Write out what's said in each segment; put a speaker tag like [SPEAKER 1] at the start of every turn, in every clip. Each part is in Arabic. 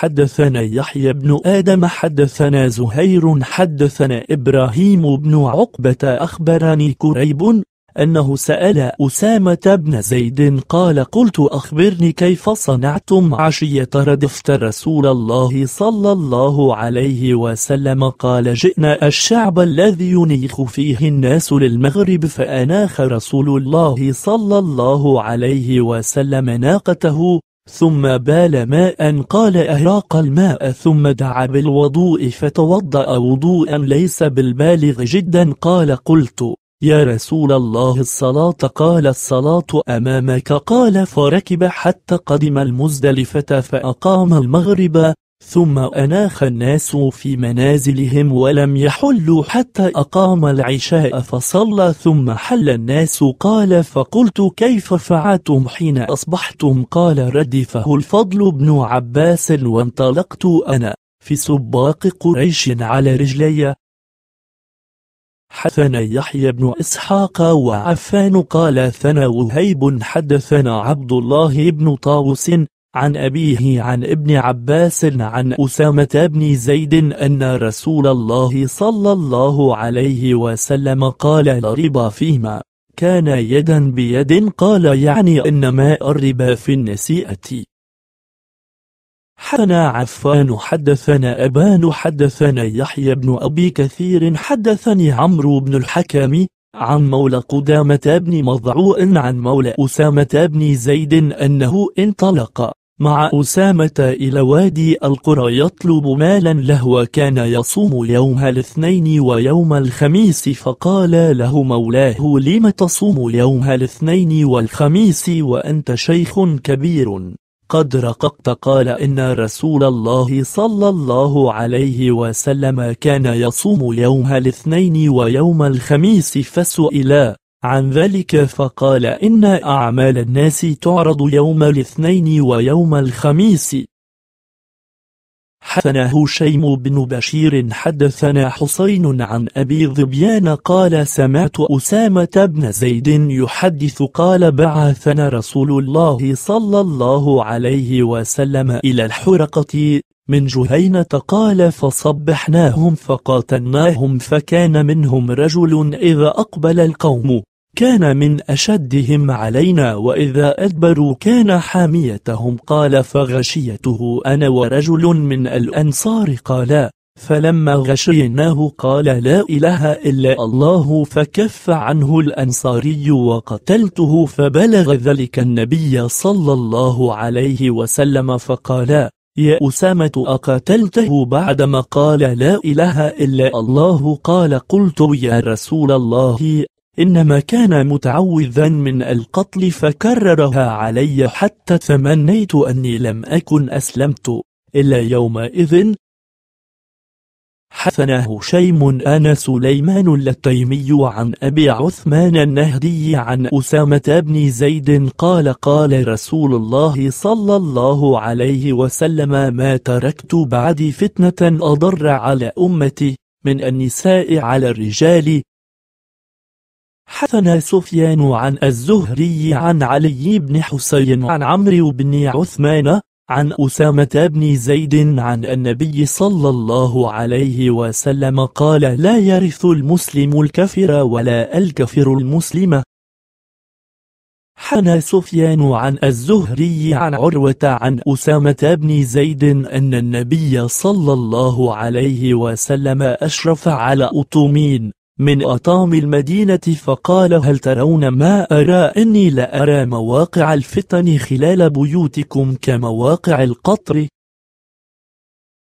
[SPEAKER 1] حدثنا يحيى بن آدم حدثنا زهير حدثنا إبراهيم بن عقبة أخبرني كريب أنه سأل أسامة بن زيد قال قلت أخبرني كيف صنعتم عشية ردفت رسول الله صلى الله عليه وسلم قال جئنا الشعب الذي ينيخ فيه الناس للمغرب فأناخ رسول الله صلى الله عليه وسلم ناقته ثم بال ماء قال أهراق الماء ثم دعا بالوضوء فتوضأ وضوءا ليس بالبالغ جدا قال قلت يا رسول الله الصلاة قال الصلاة أمامك قال فركب حتى قدم المزدلفة فأقام المغرب ثم أناخ الناس في منازلهم ولم يحلوا حتى أقام العشاء فصلى ثم حل الناس قال فقلت كيف فعلتم حين أصبحتم قال ردفه الفضل بن عباس وانطلقت أنا في سباق قريش على رجلي حدثنا يحيى بن إسحاق وعفان قال ثنا وهيب حدثنا عبد الله بن طاوس عن أبيه عن ابن عباس عن أسامة بن زيد أن رسول الله صلى الله عليه وسلم قال لربا فيما كان يدا بيد قال يعني إنما الربا في النسيئة حدثنا عفان حدثنا أبان حدثنا يحيى بن أبي كثير حدثني عمرو بن الحكم عن مولى قدامة بن مضعوء عن مولى أسامة بن زيد أنه انطلق مع أسامة إلى وادي القرى يطلب مالا له وكان يصوم يوم الاثنين ويوم الخميس فقال له مولاه لم تصوم يوم الاثنين والخميس وأنت شيخ كبير قد رققت قال إن رسول الله صلى الله عليه وسلم كان يصوم يوم الاثنين ويوم الخميس فسئلا عن ذلك فقال إن أعمال الناس تعرض يوم الاثنين ويوم الخميس حدثنا هشيم بن بشير حدثنا حسين عن أبي ظبيان قال سمعت أسامة بن زيد يحدث قال بعثنا رسول الله صلى الله عليه وسلم إلى الحرقة من جهينة قال فصبحناهم فقاتلناهم فكان منهم رجل إذا أقبل القوم كان من أشدهم علينا وإذا أدبروا كان حاميتهم قال فغشيته أنا ورجل من الأنصار قالا فلما غشيناه قال لا إله إلا الله فكف عنه الأنصاري وقتلته فبلغ ذلك النبي صلى الله عليه وسلم فقالا يا أسامة أقتلته بعدما قال لا إله إلا الله قال قلت يا رسول الله إنما كان متعوذا من القتل فكررها علي حتى تمنيت أني لم أكن أسلمت إلا يومئذ حثن هشيم أن سليمان التيمي عن أبي عثمان النهدي عن أسامة بن زيد قال قال رسول الله صلى الله عليه وسلم ما تركت بعدي فتنة أضر على أمتي من النساء على الرجال حثنا سفيان عن الزهري عن علي بن حسين عن عمرو بن عثمان عن أسامة بن زيد عن النبي صلى الله عليه وسلم قال لا يرث المسلم الكفر ولا الكفر المسلم حنى سفيان عن الزهري عن عروة عن أسامة بن زيد أن النبي صلى الله عليه وسلم أشرف على أطومين من أطام المدينة فقال هل ترون ما أرى إني لأرى مواقع الفتن خلال بيوتكم كمواقع القطر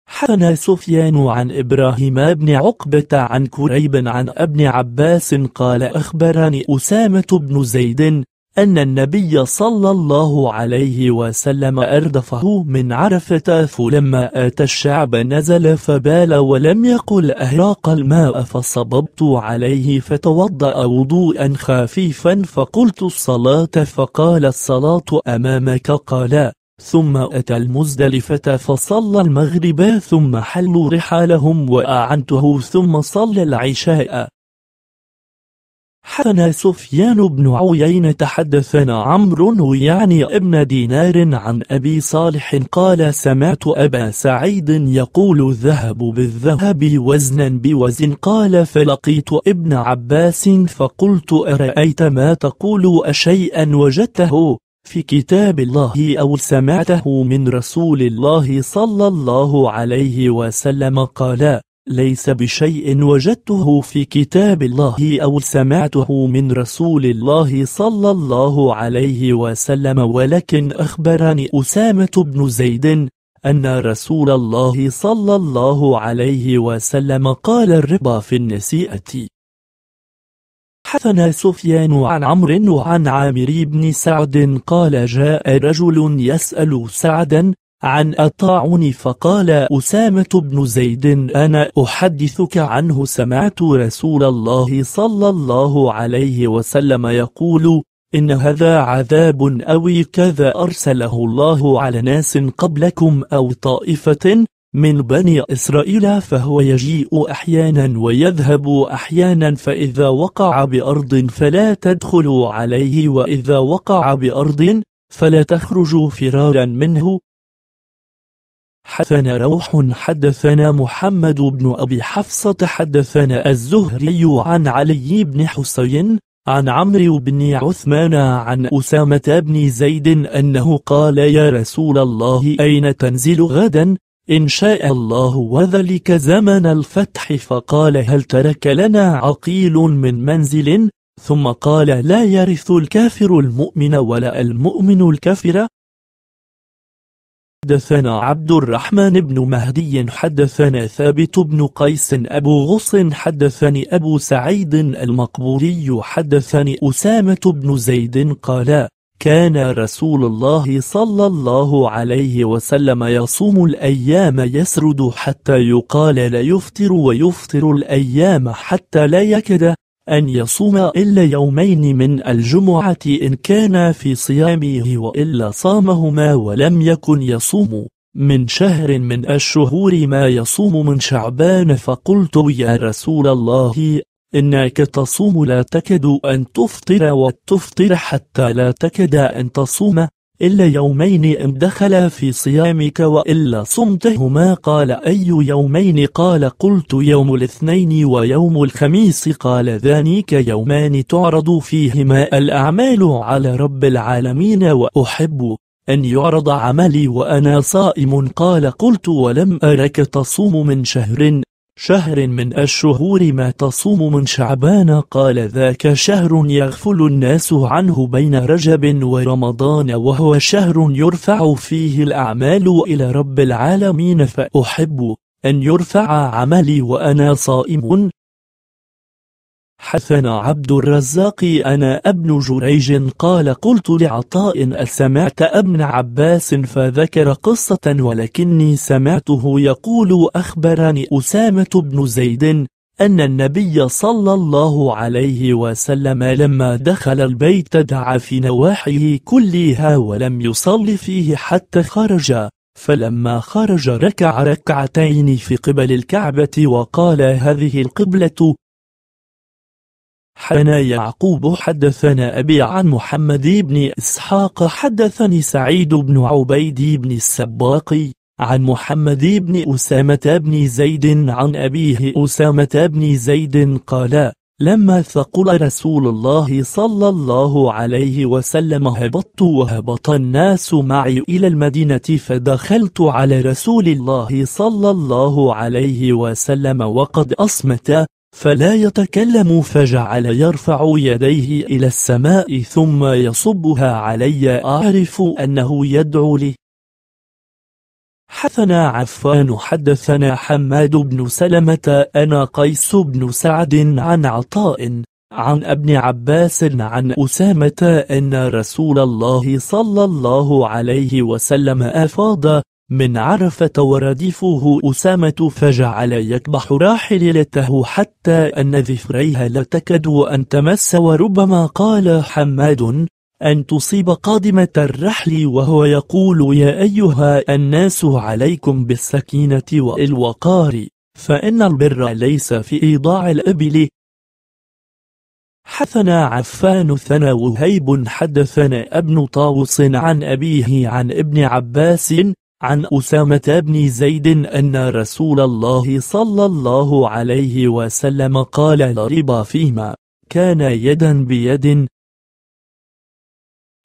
[SPEAKER 1] حدثنا سفيان عن إبراهيم بن عقبة عن كريب عن ابن عباس قال أخبرني أسامة بن زيد أن النبي صلى الله عليه وسلم أردفه من عرفة فلما أتى الشعب نزل فبال ولم يقل أهراق الماء فصببت عليه فتوضأ وضوءا خفيفا فقلت الصلاة فقال الصلاة أمامك قال ثم أتى المزدلفة فصلى المغرب ثم حلوا رحالهم وأعنته ثم صلى العشاء حدثنا سفيان بن عويين تحدثنا عمرو يعني ابن دينار عن أبي صالح قال سمعت أبا سعيد يقول الذهب بالذهب وزنا بوزن قال فلقيت ابن عباس فقلت أرأيت ما تقول أشيئا وجدته في كتاب الله أو سمعته من رسول الله صلى الله عليه وسلم قال ليس بشيء وجدته في كتاب الله أو سمعته من رسول الله صلى الله عليه وسلم ولكن أخبرني أسامة بن زيد أن رسول الله صلى الله عليه وسلم قال الربا في النسيئة حثنا سفيان عن عمرو وعن عامر بن سعد قال جاء رجل يسأل سعدا عن الطاعون فقال أسامة بن زيد أنا أحدثك عنه سمعت رسول الله صلى الله عليه وسلم يقول إن هذا عذاب أوي كذا أرسله الله على ناس قبلكم أو طائفة من بني إسرائيل فهو يجيء أحيانا ويذهب أحيانا فإذا وقع بأرض فلا تدخلوا عليه وإذا وقع بأرض فلا تخرجوا فرارا منه حدثنا روح حدثنا محمد بن أبي حفصة حدثنا الزهري عن علي بن حسين عن عمرو بن عثمان عن أسامة بن زيد أنه قال يا رسول الله أين تنزل غدا إن شاء الله وذلك زمن الفتح فقال هل ترك لنا عقيل من منزل ثم قال لا يرث الكافر المؤمن ولا المؤمن الكافر حدثنا عبد الرحمن بن مهدي حدثنا ثابت بن قيس أبو غص حدثني أبو سعيد المقبوري حدثني أسامة بن زيد قال كان رسول الله صلى الله عليه وسلم يصوم الأيام يسرد حتى يقال لا يفطر ويفطر الأيام حتى لا يكد أن يصوم إلا يومين من الجمعة إن كان في صيامه وإلا صامهما ولم يكن يصوم من شهر من الشهور ما يصوم من شعبان فقلت يا رسول الله إنك تصوم لا تكد أن تفطر وتفطر حتى لا تكد أن تصوم إلا يومين إن دخل في صيامك وإلا صمتهما قال أي يومين قال قلت يوم الاثنين ويوم الخميس قال ذانيك يومان تعرض فيهما الأعمال على رب العالمين وأحب أن يعرض عملي وأنا صائم قال قلت ولم أرك تصوم من شهر شهر من الشهور ما تصوم من شعبان قال ذاك شهر يغفل الناس عنه بين رجب ورمضان وهو شهر يرفع فيه الأعمال إلى رب العالمين فأحب أن يرفع عملي وأنا صائم حثنا عبد الرزاق أنا ابن جريج قال قلت لعطاء أسمعت ابن عباس فذكر قصة ولكني سمعته يقول أخبرني أسامة بن زيد أن النبي صلى الله عليه وسلم لما دخل البيت دعا في نواحيه كلها ولم يصل فيه حتى خرج فلما خرج ركع ركعتين في قبل الكعبة وقال هذه القبلة حدثنا يعقوب حدثنا أبي عن محمد بن إسحاق حدثني سعيد بن عبيد بن السباقي عن محمد بن أسامة بن زيد عن أبيه أسامة بن زيد قال لما ثقل رسول الله صلى الله عليه وسلم هبطت وهبط الناس معي إلى المدينة فدخلت على رسول الله صلى الله عليه وسلم وقد أصمت فلا يتكلم فجعل يرفع يديه إلى السماء ثم يصبها علي أعرف أنه يدعو لي حثنا عفان حدثنا حماد بن سلمة أنا قيس بن سعد عن عطاء عن ابن عباس عن أسامة أن رسول الله صلى الله عليه وسلم أفاض من عرفة ورديفه أسامة فجعل يكبح راحلته حتى أن ذفريها لا تكاد أن تمس وربما قال حماد أن تصيب قادمة الرحل وهو يقول يا أيها الناس عليكم بالسكينة والوقار فإن البر ليس في إيضاع الأبل حثنا عفان ثنا وهيب حدثنا ابن طاوس عن أبيه عن ابن عباس عن أسامة بن زيد أن رسول الله صلى الله عليه وسلم قال لا ربا فيما كان يدا بيد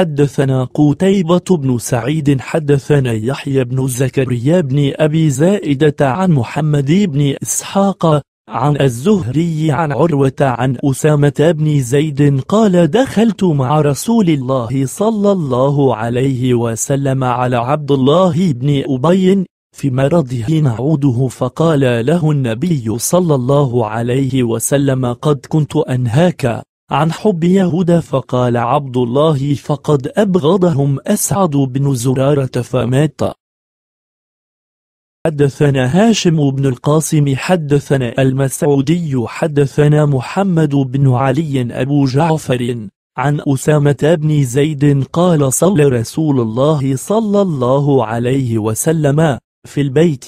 [SPEAKER 1] حدثنا قتيبة بن سعيد حدثنا يحيى بن زكريا بن أبي زائدة عن محمد بن إسحاق عن الزهري عن عروة عن أسامة بن زيد قال دخلت مع رسول الله صلى الله عليه وسلم على عبد الله بن أبي في مرضه نعوده فقال له النبي صلى الله عليه وسلم قد كنت أنهاك عن حب يهود فقال عبد الله فقد أبغضهم أسعد بن زرارة فمات حدثنا هاشم بن القاسم حدثنا المسعودي حدثنا محمد بن علي أبو جعفر عن أسامة بن زيد قال صلى رسول الله صلى الله عليه وسلم في البيت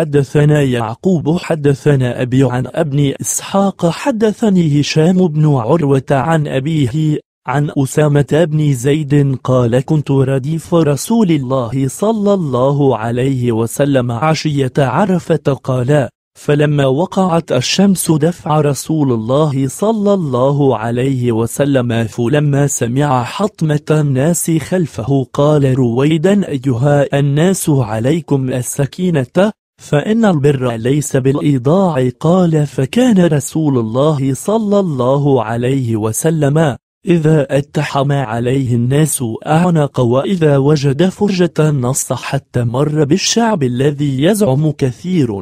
[SPEAKER 1] حدثنا يعقوب حدثنا أبي عن ابن إسحاق حدثني هشام بن عروة عن أبيه عن أسامة بن زيد قال كنت رديف رسول الله صلى الله عليه وسلم عشية عرفة قال فلما وقعت الشمس دفع رسول الله صلى الله عليه وسلم فلما سمع حطمة الناس خلفه قال رويدا أيها الناس عليكم السكينة فإن البر ليس بالإيضاع قال فكان رسول الله صلى الله عليه وسلم إذا اتحم عليه الناس أعنق وإذا وجد فرجة نص حتى مر بالشعب الذي يزعم كثير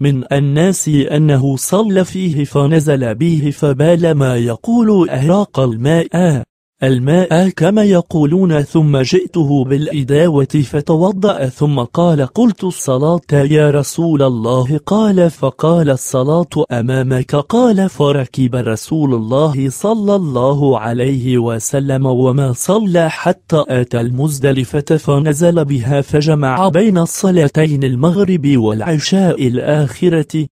[SPEAKER 1] من الناس أنه صلى فيه فنزل به فبالما يقول أهراق الماء الماء كما يقولون ثم جئته بالإداوة فتوضأ ثم قال قلت الصلاة يا رسول الله قال فقال الصلاة أمامك قال فركب رسول الله صلى الله عليه وسلم وما صلى حتى أتى المزدلفة فنزل بها فجمع بين الصلاتين المغرب والعشاء الآخرة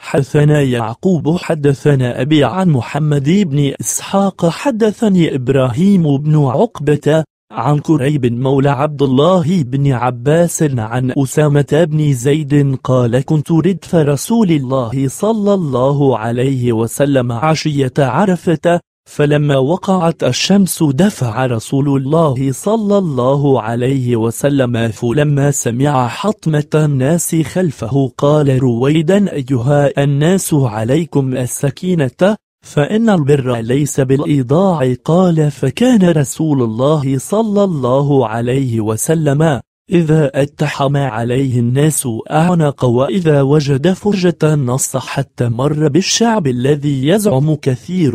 [SPEAKER 1] حدثنا يعقوب حدثنا أبي عن محمد بن إسحاق حدثني إبراهيم بن عقبة عن كريب مولى عبد الله بن عباس عن أسامة بن زيد قال كنت ردف رسول الله صلى الله عليه وسلم عشية عرفة فلما وقعت الشمس دفع رسول الله صلى الله عليه وسلم فلما سمع حطمة الناس خلفه قال رويدا أيها الناس عليكم السكينة فإن البر ليس بالإيضاع قال فكان رسول الله صلى الله عليه وسلم إذا اتحم عليه الناس أعنق وإذا وجد فرجة نص حتى مر بالشعب الذي يزعم كثير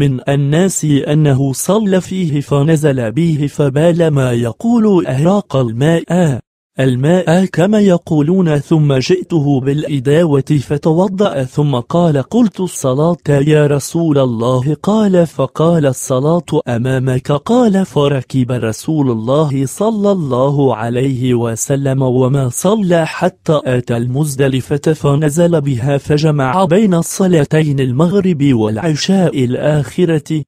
[SPEAKER 1] من الناس أنه صلى فيه فنزل به فبالما يقول أهراق الماء الماء كما يقولون ثم جئته بالإداوة فتوضأ ثم قال قلت الصلاة يا رسول الله قال فقال الصلاة أمامك قال فركب رسول الله صلى الله عليه وسلم وما صلى حتى أتى المزدلفة فنزل بها فجمع بين الصلاتين المغرب والعشاء الآخرة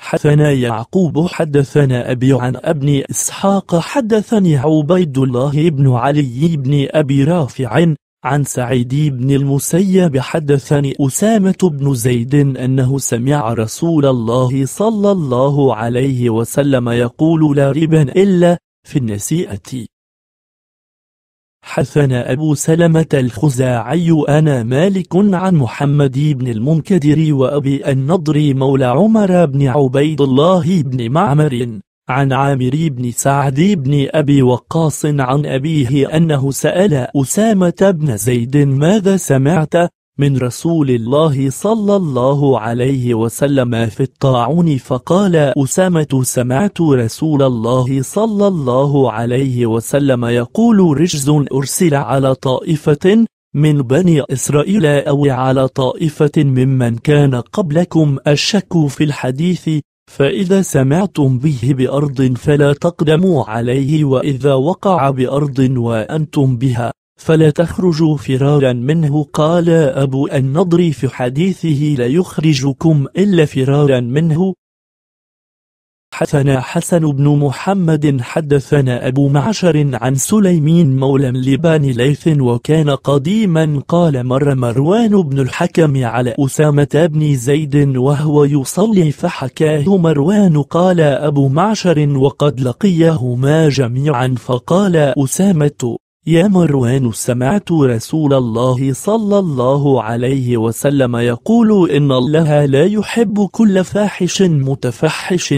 [SPEAKER 1] حدثنا يعقوب حدثنا أبي عن ابن إسحاق حدثني عبيد الله بن علي بن أبي رافع عن سعيد بن المسيب حدثني أسامة بن زيد أنه سمع رسول الله صلى الله عليه وسلم يقول لا ربا إلا في النسيئة حثنا أبو سلمة الخزاعي أنا مالك عن محمد بن المنكدر وأبي النضر مولى عمر بن عبيد الله بن معمر عن عامر بن سعد بن أبي وقاص عن أبيه أنه سأل أسامة بن زيد ماذا سمعت من رسول الله صلى الله عليه وسلم في الطاعون فقال أسامة سمعت رسول الله صلى الله عليه وسلم يقول رجز أرسل على طائفة من بني إسرائيل أو على طائفة ممن كان قبلكم الشك في الحديث فإذا سمعتم به بأرض فلا تقدموا عليه وإذا وقع بأرض وأنتم بها فلا تخرجوا فرارا منه قال أبو النضر في حديثه لا يخرجكم إلا فرارا منه حدثنا حسن بن محمد حدثنا أبو معشر عن سليمين مولى لبان ليث وكان قديما قال مر مروان بن الحكم على أسامة بن زيد وهو يصلي فحكاه مروان قال أبو معشر وقد لقيهما جميعا فقال أسامة يا مروان سمعت رسول الله صلى الله عليه وسلم يقول إن الله لا يحب كل فاحش متفحش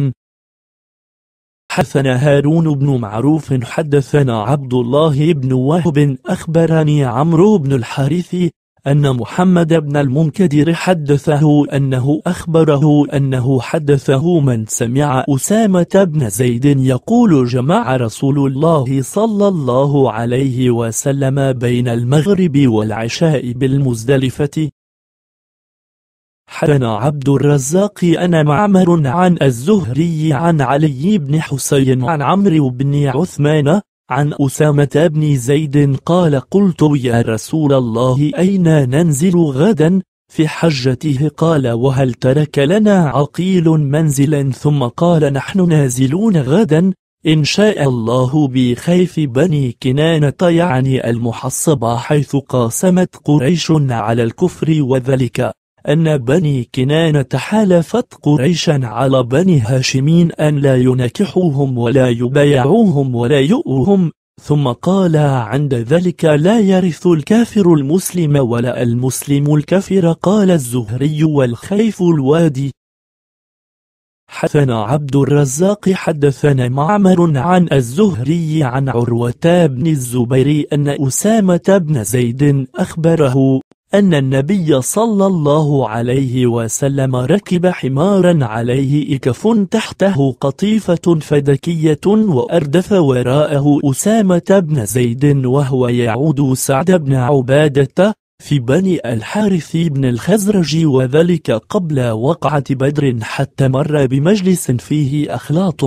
[SPEAKER 1] حدثنا هارون بن معروف حدثنا عبد الله بن وهب أخبرني عمرو بن الحارث أن محمد بن المنكدر حدثه أنه أخبره أنه حدثه من سمع أسامة بن زيد يقول جمع رسول الله صلى الله عليه وسلم بين المغرب والعشاء بالمزدلفة حدنا عبد الرزاق أنا معمر عن الزهري عن علي بن حسين عن عمرو بن عثمان عن أسامة بن زيد قال قلت يا رسول الله أين ننزل غدا في حجته قال وهل ترك لنا عقيل منزلا ثم قال نحن نازلون غدا إن شاء الله بخيف بني كنانة يعني المحصبة حيث قاسمت قريش على الكفر وذلك أن بني كنانة حالفت قريشا على بني هاشمين أن لا ينكحوهم ولا يبايعوهم ولا يؤوهم ثم قال عند ذلك لا يرث الكافر المسلم ولا المسلم الكافر قال الزهري والخيف الوادي حدثنا عبد الرزاق حدثنا معمر عن الزهري عن عروة بن الزبير أن أسامة بن زيد أخبره أن النبي صلى الله عليه وسلم ركب حمارا عليه إكف تحته قطيفة فدكية وأردف وراءه أسامة بن زيد وهو يعود سعد بن عبادة في بني الحارث بن الخزرج وذلك قبل وقعة بدر حتى مر بمجلس فيه أخلاط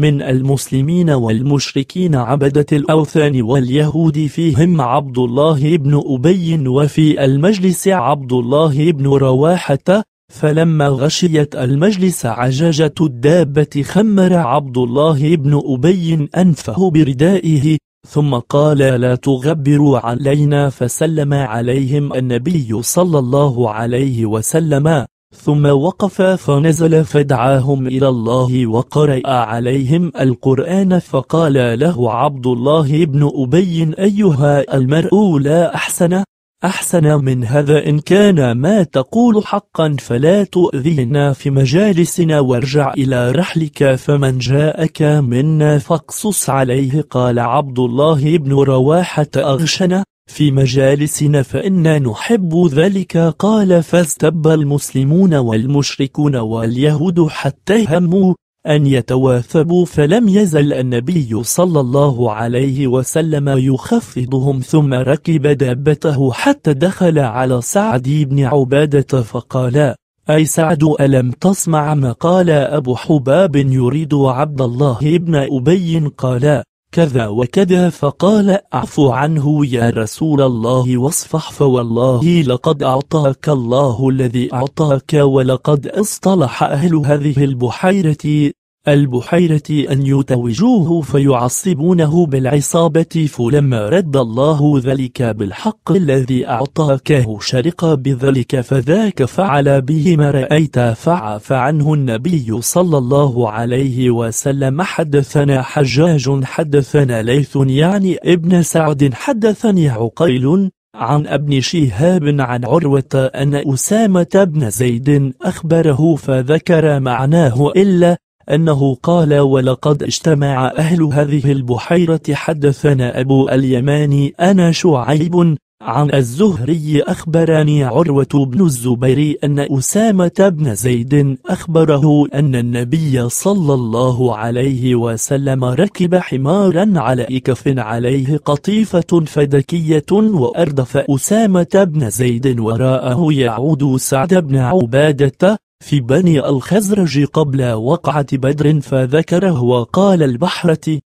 [SPEAKER 1] من المسلمين والمشركين عبدة الأوثان واليهود فيهم عبد الله بن أبي وفي المجلس عبد الله بن رواحة فلما غشيت المجلس عجاجة الدابة خمر عبد الله بن أبي أنفه بردائه ثم قال لا تغبروا علينا فسلم عليهم النبي صلى الله عليه وسلم ثم وقف فنزل فدعاهم إلى الله وقرأ عليهم القرآن فقال له عبد الله بن أبي أيها المرء لا أحسن أحسن من هذا إن كان ما تقول حقا فلا تؤذينا في مجالسنا وارجع إلى رحلك فمن جاءك منا فاقصص عليه قال عبد الله بن رواحة أغشنا في مجالسنا فإنا نحب ذلك قال فاستب المسلمون والمشركون واليهود حتى هموا أن يتواثبوا فلم يزل النبي صلى الله عليه وسلم يخفضهم ثم ركب دابته حتى دخل على سعد بن عبادة فقال أي سعد ألم تسمع ما قال أبو حباب يريد عبد الله بن أبي قال كذا وكذا فقال أعفو عنه يا رسول الله واصفح فوالله لقد أعطاك الله الذي أعطاك ولقد اصطلح أهل هذه البحيرة البحيرة أن يتوجوه فيعصبونه بالعصابة فلما رد الله ذلك بالحق الذي أعطاكه شرق بذلك فذاك فعل به ما رأيت فعف عنه النبي صلى الله عليه وسلم حدثنا حجاج حدثنا ليث يعني ابن سعد حدثني عقيل عن ابن شهاب عن عروة أن أسامة بن زيد أخبره فذكر معناه إلا أنه قال ولقد اجتمع أهل هذه البحيرة حدثنا أبو اليمان أنا شعيب عن الزهري أخبرني عروة بن الزبير أن أسامة بن زيد أخبره أن النبي صلى الله عليه وسلم ركب حمارا على إكف عليه قطيفة فدكية وأردف أسامة بن زيد وراءه يعود سعد بن عبادة في بني الخزرج قبل وقعة بدر فذكره وقال البحرة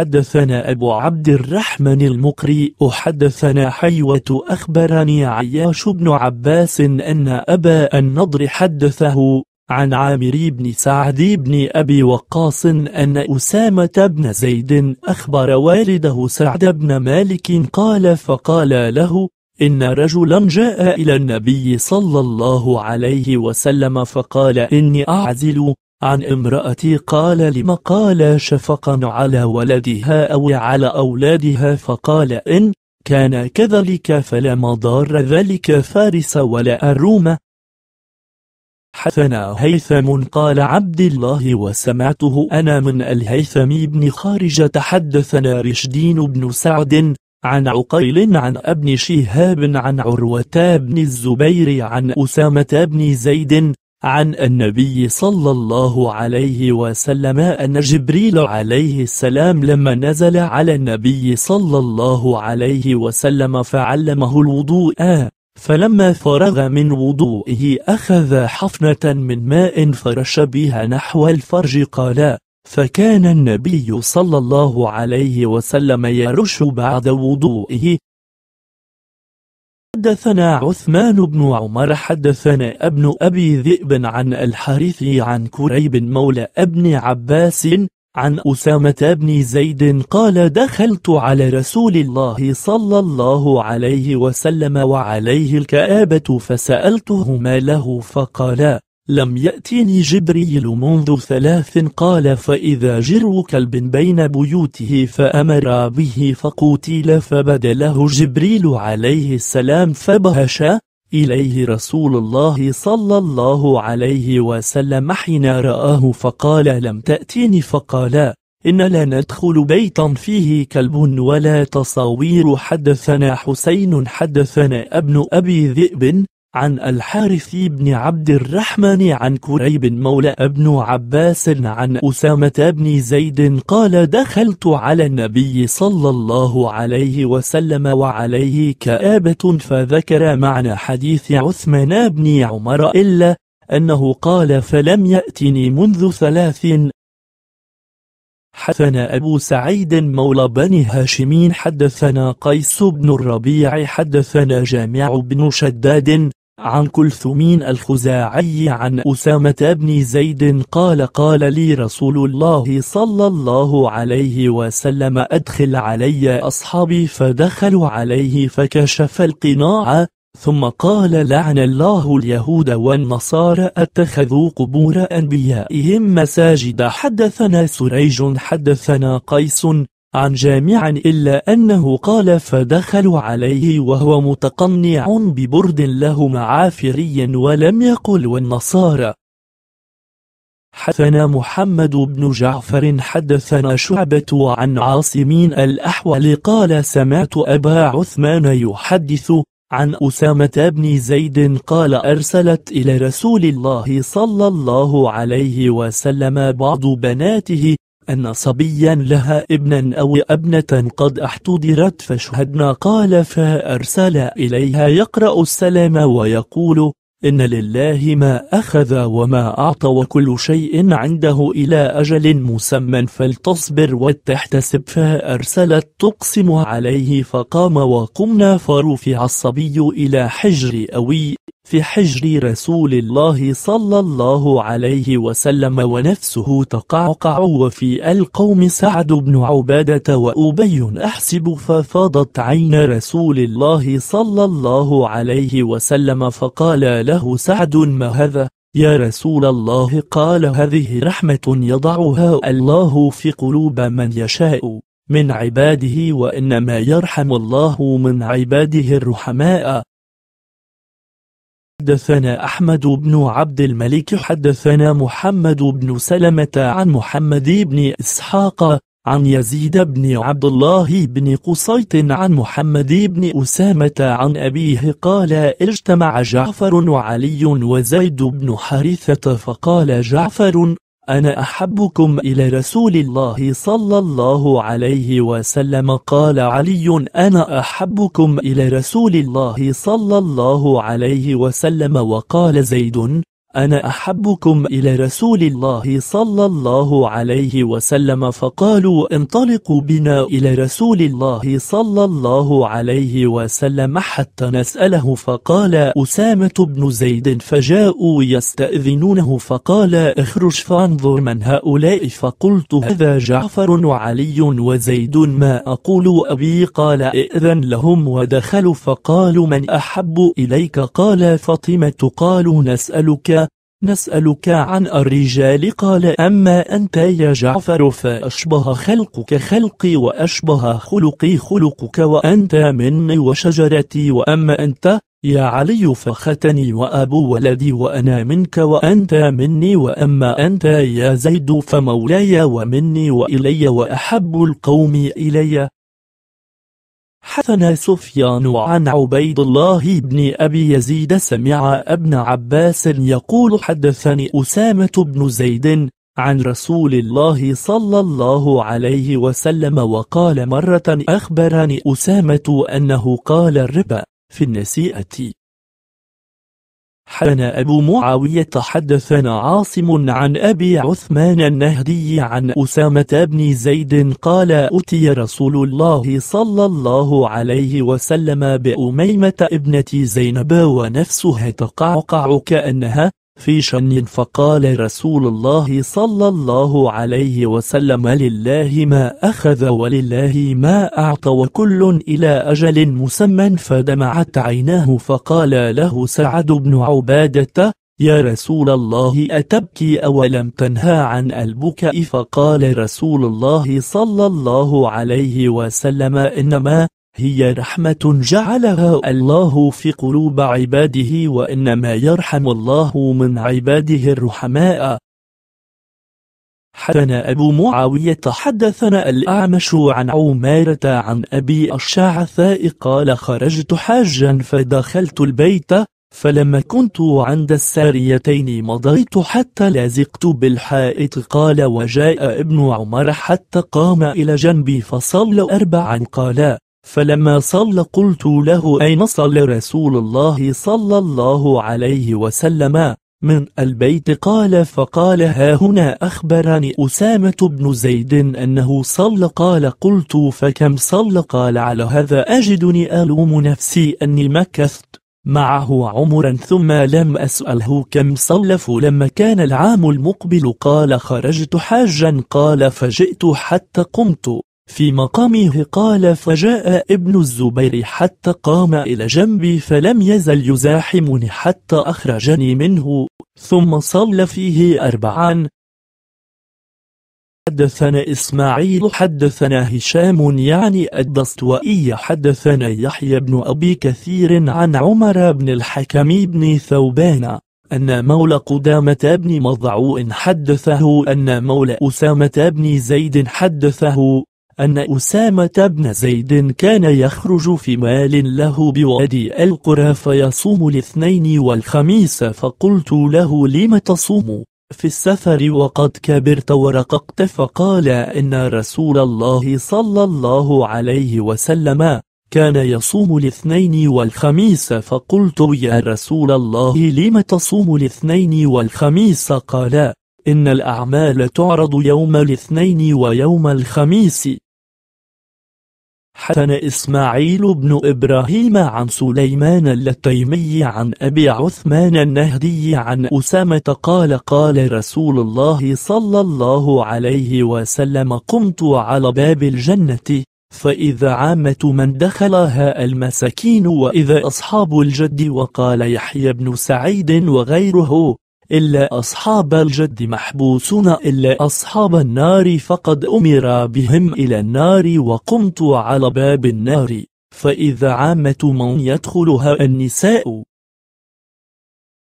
[SPEAKER 1] حدثنا أبو عبد الرحمن المقري أحدثنا حيوة أخبرني عياش بن عباس أن أبا النضر حدثه عن عامر بن سعد بن أبي وقاص أن أسامة بن زيد أخبر والده سعد بن مالك قال فقال له إن رجلا جاء إلى النبي صلى الله عليه وسلم فقال إني أعزل عن امرأتي قال لم قال شفقا على ولدها أو على أولادها فقال إن كان كذلك فلا مضار ذلك فارس ولا الروم حثنا هيثم قال عبد الله وسمعته أنا من الهيثم بن خارج تحدثنا رشدين بن سعد عن عقيل عن ابن شهاب عن عروة بن الزبير عن أسامة بن زيد عن النبي صلى الله عليه وسلم أن جبريل عليه السلام لما نزل على النبي صلى الله عليه وسلم فعلمه الوضوء فلما فرغ من وضوئه أخذ حفنة من ماء فرش بها نحو الفرج قال فكان النبي صلى الله عليه وسلم يرش بعد وضوئه حدثنا عثمان بن عمر حدثنا ابن أبي ذئب عن الحارث عن كريب مولى ابن عباس عن أسامة بن زيد قال دخلت على رسول الله صلى الله عليه وسلم وعليه الكآبة فسألته ما له فقال لم يأتني جبريل منذ ثلاث قال فإذا جر كلب بين بيوته فأمر به فقتل فبدله جبريل عليه السلام فبهش إليه رسول الله صلى الله عليه وسلم حين رآه فقال لم تأتني فقال إن لا ندخل بيتا فيه كلب ولا تصاوير حدثنا حسين حدثنا ابن أبي ذئب عن الحارث بن عبد الرحمن عن كريب مولى ابن عباس عن أسامة بن زيد قال دخلت على النبي صلى الله عليه وسلم وعليه كآبة فذكر معنى حديث عثمان بن عمر إلا أنه قال فلم يأتني منذ ثلاث حدثنا أبو سعيد مولى بني هاشمين حدثنا قيس بن الربيع حدثنا جامع بن شداد عن كلثوم الخزاعي عن أسامة بن زيد قال قال لي رسول الله صلى الله عليه وسلم أدخل علي أصحابي فدخلوا عليه فكشف القناع ثم قال لعن الله اليهود والنصارى اتخذوا قبور أنبيائهم مساجد حدثنا سريج حدثنا قيس عن جامع إلا أنه قال فدخلوا عليه وهو متقنع ببرد له معافري ولم يقل والنصارى حدثنا محمد بن جعفر حدثنا شعبة عن عاصمين الأحول قال سمعت أبا عثمان يحدث عن أسامة بن زيد قال أرسلت إلى رسول الله صلى الله عليه وسلم بعض بناته أن صبيا لها ابنا أو ابنة قد احتضرت فشهدنا قال فأرسل إليها يقرأ السلام ويقول إن لله ما أخذ وما أعطى وكل شيء عنده إلى أجل مسمى فلتصبر وتحتسب فأرسلت تقسم عليه فقام وقمنا فرفع الصبي إلى حجر أوي في حجر رسول الله صلى الله عليه وسلم ونفسه تقعقع وفي القوم سعد بن عبادة وأبي أحسب ففاضت عين رسول الله صلى الله عليه وسلم فقال له سعد ما هذا؟ يا رسول الله قال هذه رحمة يضعها الله في قلوب من يشاء من عباده وإنما يرحم الله من عباده الرحماء حدثنا أحمد بن عبد الملك حدثنا محمد بن سلمة عن محمد بن إسحاق عن يزيد بن عبد الله بن قصيت عن محمد بن أسامة عن أبيه قال اجتمع جعفر وعلي وزيد بن حارثة فقال جعفر أنا أحبكم إلى رسول الله صلى الله عليه وسلم قال علي أنا أحبكم إلى رسول الله صلى الله عليه وسلم وقال زيد أنا أحبكم إلى رسول الله صلى الله عليه وسلم فقالوا انطلقوا بنا إلى رسول الله صلى الله عليه وسلم حتى نسأله فقال أسامة بن زيد فجاءوا يستأذنونه فقال اخرج فانظر من هؤلاء فقلت هذا جعفر وعلي وزيد ما أقول أبي قال ائذن لهم ودخلوا فقالوا من أحب إليك قال فاطمة قالوا نسألك نسألك عن الرجال قال أما أنت يا جعفر فأشبه خلقك خلقي وأشبه خلقي خلقك وأنت مني وشجرتي وأما أنت يا علي فختني وأبو ولدي وأنا منك وأنت مني وأما أنت يا زيد فمولاي ومني وإلي وأحب القوم إلي حثنا سفيان عن عبيد الله بن أبي يزيد سمع ابن عباس يقول حدثني أسامة بن زيد عن رسول الله صلى الله عليه وسلم وقال مرة أخبرني أسامة أنه قال الربا في النسيئة حدثنا أبو معاوية حدثنا عاصم عن أبي عثمان النهدي عن أسامة بن زيد قال أتي رسول الله صلى الله عليه وسلم بأميمة ابنة زينب ونفسها تقعقع كأنها في شن فقال رسول الله صلى الله عليه وسلم لله ما أخذ ولله ما أعطى وكل إلى أجل مسمى فدمعت عيناه فقال له سعد بن عبادة يا رسول الله أتبكي أولم تنهى عن البكاء فقال رسول الله صلى الله عليه وسلم إنما هي رحمة جعلها الله في قلوب عباده وإنما يرحم الله من عباده الرحماء حدثنا أبو معاوية حدثنا الأعمش عن عمارة عن أبي الشعثاء قال خرجت حاجا فدخلت البيت فلما كنت عند الساريتين مضيت حتى لازقت بالحائط قال وجاء ابن عمر حتى قام إلى جنبي فصلى أربعا قالا فلما صلى قلت له أين صلى رسول الله صلى الله عليه وسلم من البيت قال فقال ها هنا أخبرني أسامة بن زيد أنه صلى قال قلت فكم صلى قال على هذا أجدني ألوم نفسي أني مكثت معه عمرا ثم لم أسأله كم صلف لما كان العام المقبل قال خرجت حاجا قال فجئت حتى قمت في مقامه قال فجاء ابن الزبير حتى قام إلى جنبي فلم يزل يزاحمني حتى أخرجني منه ثم صلى فيه أربعا حدثنا إسماعيل حدثنا هشام يعني الدستوائي حدثنا يحيى بن أبي كثير عن عمر بن الحكم بن ثوبان أن مولى قدامة بن مضعو حدثه أن مولى أسامة بن زيد حدثه أن أسامة بن زيد كان يخرج في مال له بوادي القرى فيصوم الاثنين والخميس فقلت له لم تصوم في السفر وقد كبرت ورققت فقال إن رسول الله صلى الله عليه وسلم كان يصوم الاثنين والخميس فقلت يا رسول الله لم تصوم الاثنين والخميس قال إن الأعمال تعرض يوم الاثنين ويوم الخميس حدثنا إسماعيل بن إبراهيم عن سليمان التيمي عن أبي عثمان النهدي عن أسامة قال قال رسول الله صلى الله عليه وسلم قمت على باب الجنة فإذا عامة من دخلها المساكين وإذا أصحاب الجد وقال يحيى بن سعيد وغيره إلا أصحاب الجد محبوسون إلا أصحاب النار فقد أمر بهم إلى النار وقمت على باب النار فإذا عامة من يدخلها النساء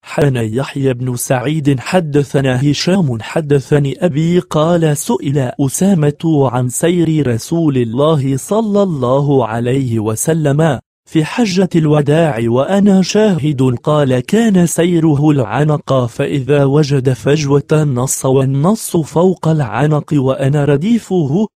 [SPEAKER 1] حان يحيى بن سعيد حدثنا هشام حدثني أبي قال سئل أسامة عن سير رسول الله صلى الله عليه وسلم في حجة الوداع وأنا شاهد قال كان سيره العنق فإذا وجد فجوة نص والنص فوق العنق وأنا رديفه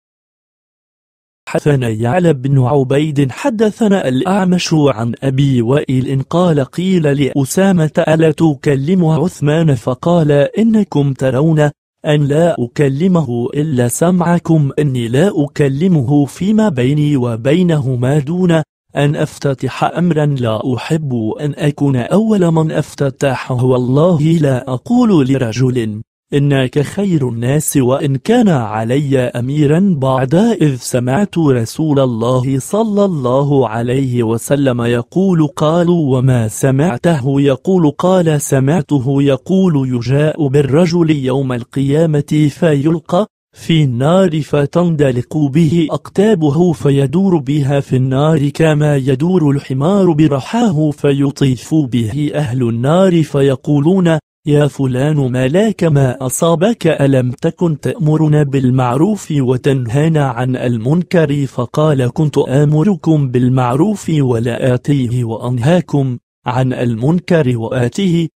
[SPEAKER 1] حدثنا يعلى بن عبيد حدثنا الأعمش عن أبي وائل قال قيل لأسامة ألا تكلم عثمان فقال إنكم ترون أن لا أكلمه إلا سمعكم إني لا أكلمه فيما بيني وبينهما دون أن أفتتح أمرا لا أحب أن أكون أول من أفتتحه والله لا أقول لرجل إنك خير الناس وإن كان علي أميرا بعد إذ سمعت رسول الله صلى الله عليه وسلم يقول قالوا وما سمعته يقول قال سمعته يقول يجاء بالرجل يوم القيامة فيلقى في النار فتندلق به أقتابه فيدور بها في النار كما يدور الحمار برحاه فيطيف به أهل النار فيقولون يا فلان ما لاك ما أصابك ألم تكن تأمرنا بالمعروف وتنهانا عن المنكر فقال كنت آمركم بالمعروف ولا آتيه وأنهاكم عن المنكر وآتيه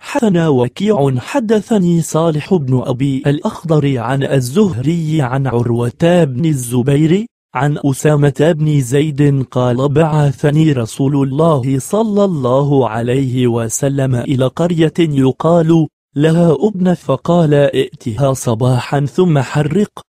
[SPEAKER 1] حدثنا وكيع حدثني صالح بن أبي الأخضر عن الزهري عن عروة بن الزبير عن أسامة بن زيد قال بعثني رسول الله صلى الله عليه وسلم إلى قرية يقال لها أبنة فقال ائتها صباحا ثم حرق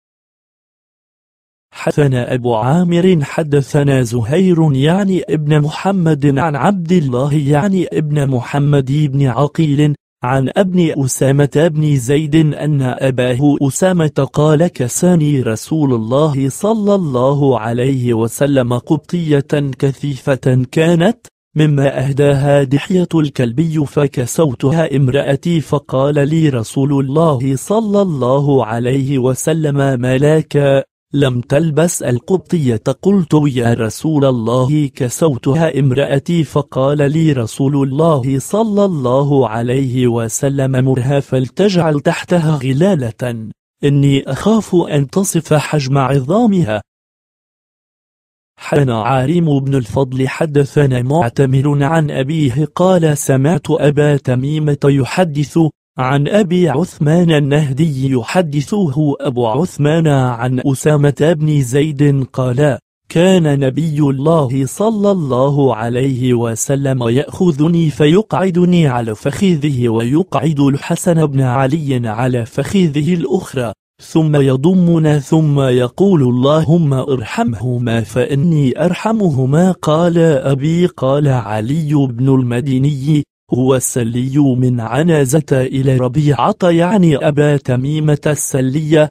[SPEAKER 1] حدثنا أبو عامر حدثنا زهير يعني ابن محمد عن عبد الله يعني ابن محمد بن عقيل عن ابن أسامة بن زيد أن أباه أسامة قال كساني رسول الله صلى الله عليه وسلم قبطية كثيفة كانت مما أهداها دحية الكلبي فكسوتها امرأتي فقال لي رسول الله صلى الله عليه وسلم ملاكا لم تلبس القبطية قلت يا رسول الله كسوتها امرأتي فقال لي رسول الله صلى الله عليه وسلم مرها فلتجعل تحتها غلالة إني أخاف أن تصف حجم عظامها حنا عارم بن الفضل حدثنا معتمر عن أبيه قال سمعت أبا تميمة يحدث عن أبي عثمان النهدي يحدثه أبو عثمان عن أسامة بن زيد قال كان نبي الله صلى الله عليه وسلم يأخذني فيقعدني على فخذه ويقعد الحسن بن علي على فخذه الأخرى ثم يضمنا ثم يقول اللهم ارحمهما فإني أرحمهما قال أبي قال علي بن المديني هو السلي من عنازة إلى ربيعة يعني أبا تميمة السلية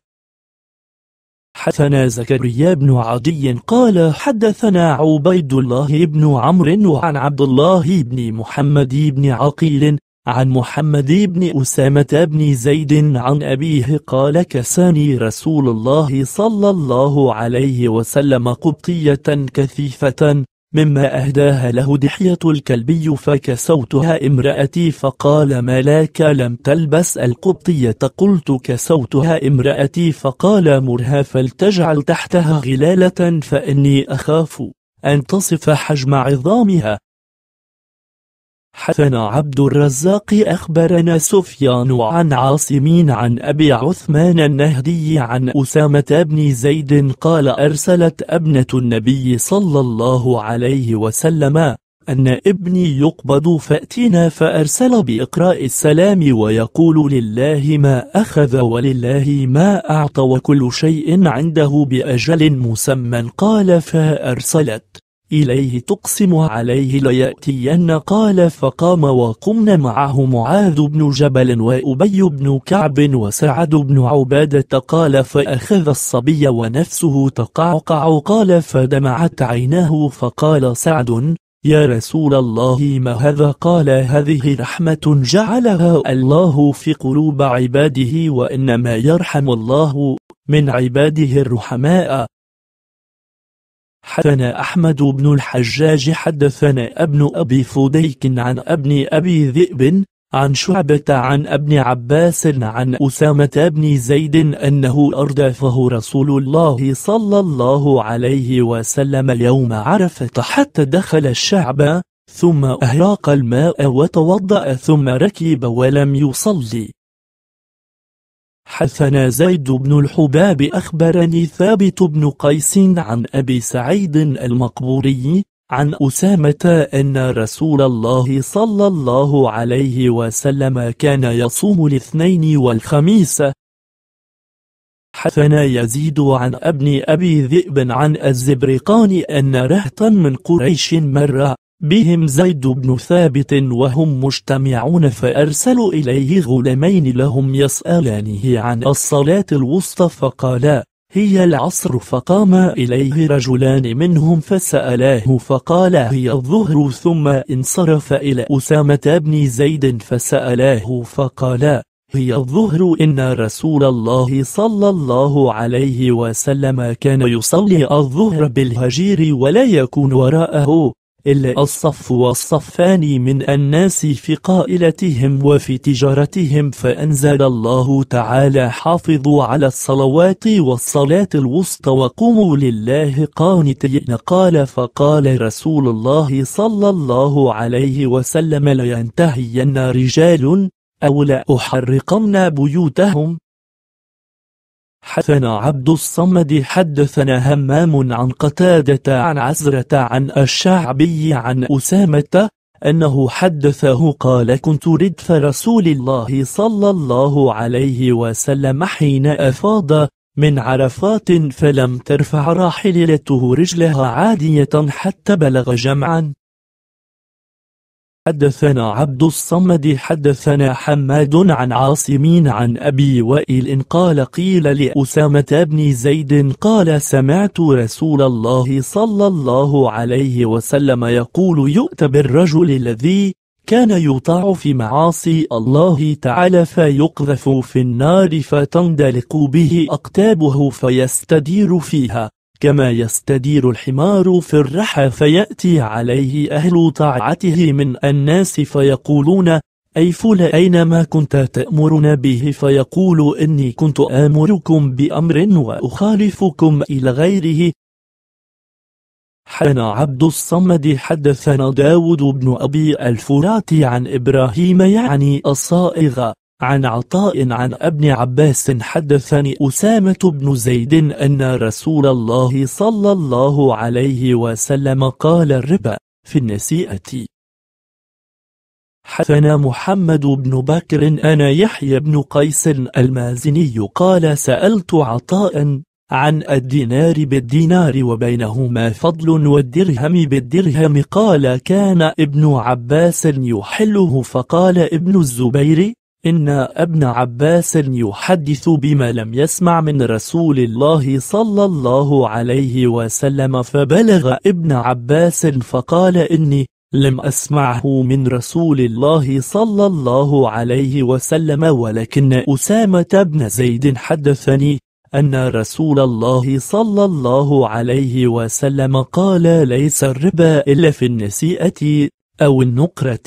[SPEAKER 1] حدثنا زكريا بن عدي قال حدثنا عبيد الله بن عمرو عن عبد الله بن محمد بن عقيل عن محمد بن أسامة بن زيد عن أبيه قال كساني رسول الله صلى الله عليه وسلم قبطية كثيفة مما أهداها له دحية الكلبي فكسوتها امرأتي فقال ملاك لم تلبس القبطية قلت كسوتها امرأتي فقال مرها فلتجعل تحتها غلالة فإني أخاف أن تصف حجم عظامها حسن عبد الرزاق أخبرنا سفيان عن عاصمين عن أبي عثمان النهدي عن أسامة بن زيد قال أرسلت أبنة النبي صلى الله عليه وسلم أن ابني يقبض فأتينا فأرسل بإقراء السلام ويقول لله ما أخذ ولله ما أعطى وكل شيء عنده بأجل مسمى قال فأرسلت إليه تقسم عليه ليأتين قال فقام وقمن معه معاذ بن جبل وأبي بن كعب وسعد بن عبادة قال فأخذ الصبي ونفسه تقعقع قال فدمعت عيناه فقال سعد يا رسول الله ما هذا قال هذه رحمة جعلها الله في قلوب عباده وإنما يرحم الله من عباده الرحماء حدثنا أحمد بن الحجاج حدثنا ابن أبي فديك عن ابن أبي ذئب عن شعبة عن ابن عباس عن أسامة بن زيد أنه أردفه رسول الله صلى الله عليه وسلم يوم عرفة حتى دخل الشعب ثم أهراق الماء وتوضأ ثم ركب ولم يصلي حدثنا زيد بن الحباب أخبرني ثابت بن قيس عن أبي سعيد المقبوري عن أسامة أن رسول الله صلى الله عليه وسلم كان يصوم الاثنين والخميس حثنا يزيد عن ابن أبي ذئب عن الزبرقان أن رهطا من قريش مر بهم زيد بن ثابت وهم مجتمعون فأرسلوا إليه غلامين لهم يسألانه عن الصلاة الوسطى فقالا هي العصر فقام إليه رجلان منهم فسألاه فقال هي الظهر ثم انصرف إلى أسامة بن زيد فسألاه فقال هي الظهر إن رسول الله صلى الله عليه وسلم كان يصلي الظهر بالهجير ولا يكون وراءه إلا الصف والصفان من الناس في قائلتهم وفي تجارتهم فأنزل الله تعالى حافظوا على الصلوات والصلاة الوسطى وقوموا لله قانتين قال فقال رسول الله صلى الله عليه وسلم لينتهين رجال أو لأحرقن بيوتهم حدثنا عبد الصمد حدثنا همام عن قتادة عن عزرة عن الشعبي عن أسامة أنه حدثه قال كنت ردف رسول الله صلى الله عليه وسلم حين أفاض من عرفات فلم ترفع راحلته رجلها عادية حتى بلغ جمعا حدثنا عبد الصمد حدثنا حماد عن عاصمين عن أبي وائل قال قيل لأسامة بن زيد قال سمعت رسول الله صلى الله عليه وسلم يقول يؤتى بالرجل الذي كان يطاع في معاصي الله تعالى فيقذف في النار فتندلق به أقتابه فيستدير فيها كما يستدير الحمار في الرحى فيأتي عليه أهل طاعته من الناس فيقولون أي فل أينما كنت تأمرنا به فيقول إني كنت آمركم بأمر وأخالفكم إلى غيره حدثنا عبد الصمد حدثنا داود بن أبي الفرات عن إبراهيم يعني الصائغ عن عطاء عن ابن عباس حدثني أسامة بن زيد أن رسول الله صلى الله عليه وسلم قال الربا في النسيئة حدثنا محمد بن بكر أنا يحيى بن قيس المازني قال سألت عطاء عن الدينار بالدينار وبينهما فضل والدرهم بالدرهم قال كان ابن عباس يحله فقال ابن الزبير إن ابن عباس يحدث بما لم يسمع من رسول الله صلى الله عليه وسلم فبلغ ابن عباس فقال إني لم أسمعه من رسول الله صلى الله عليه وسلم ولكن أسامة بن زيد حدثني أن رسول الله صلى الله عليه وسلم قال ليس الربا إلا في النسيئة أو النقرة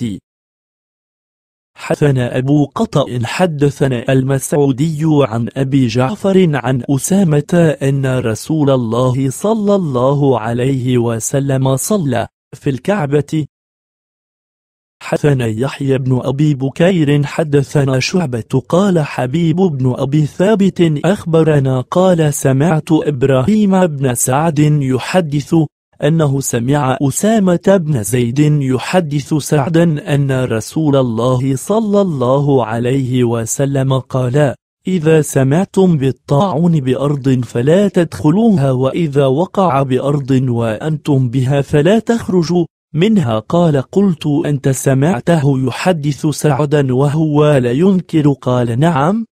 [SPEAKER 1] حدثنا أبو قطأ حدثنا المسعودي عن أبي جعفر عن أسامة أن رسول الله صلى الله عليه وسلم صلى في الكعبة حدثنا يحيى بن أبي بكير حدثنا شعبة قال حبيب بن أبي ثابت أخبرنا قال سمعت إبراهيم بن سعد يحدث أنه سمع أسامة بن زيد يحدث سعدا أن رسول الله صلى الله عليه وسلم قال إذا سمعتم بالطاعون بأرض فلا تدخلوها وإذا وقع بأرض وأنتم بها فلا تخرجوا منها قال قلت أنت سمعته يحدث سعدا وهو لا ينكر قال نعم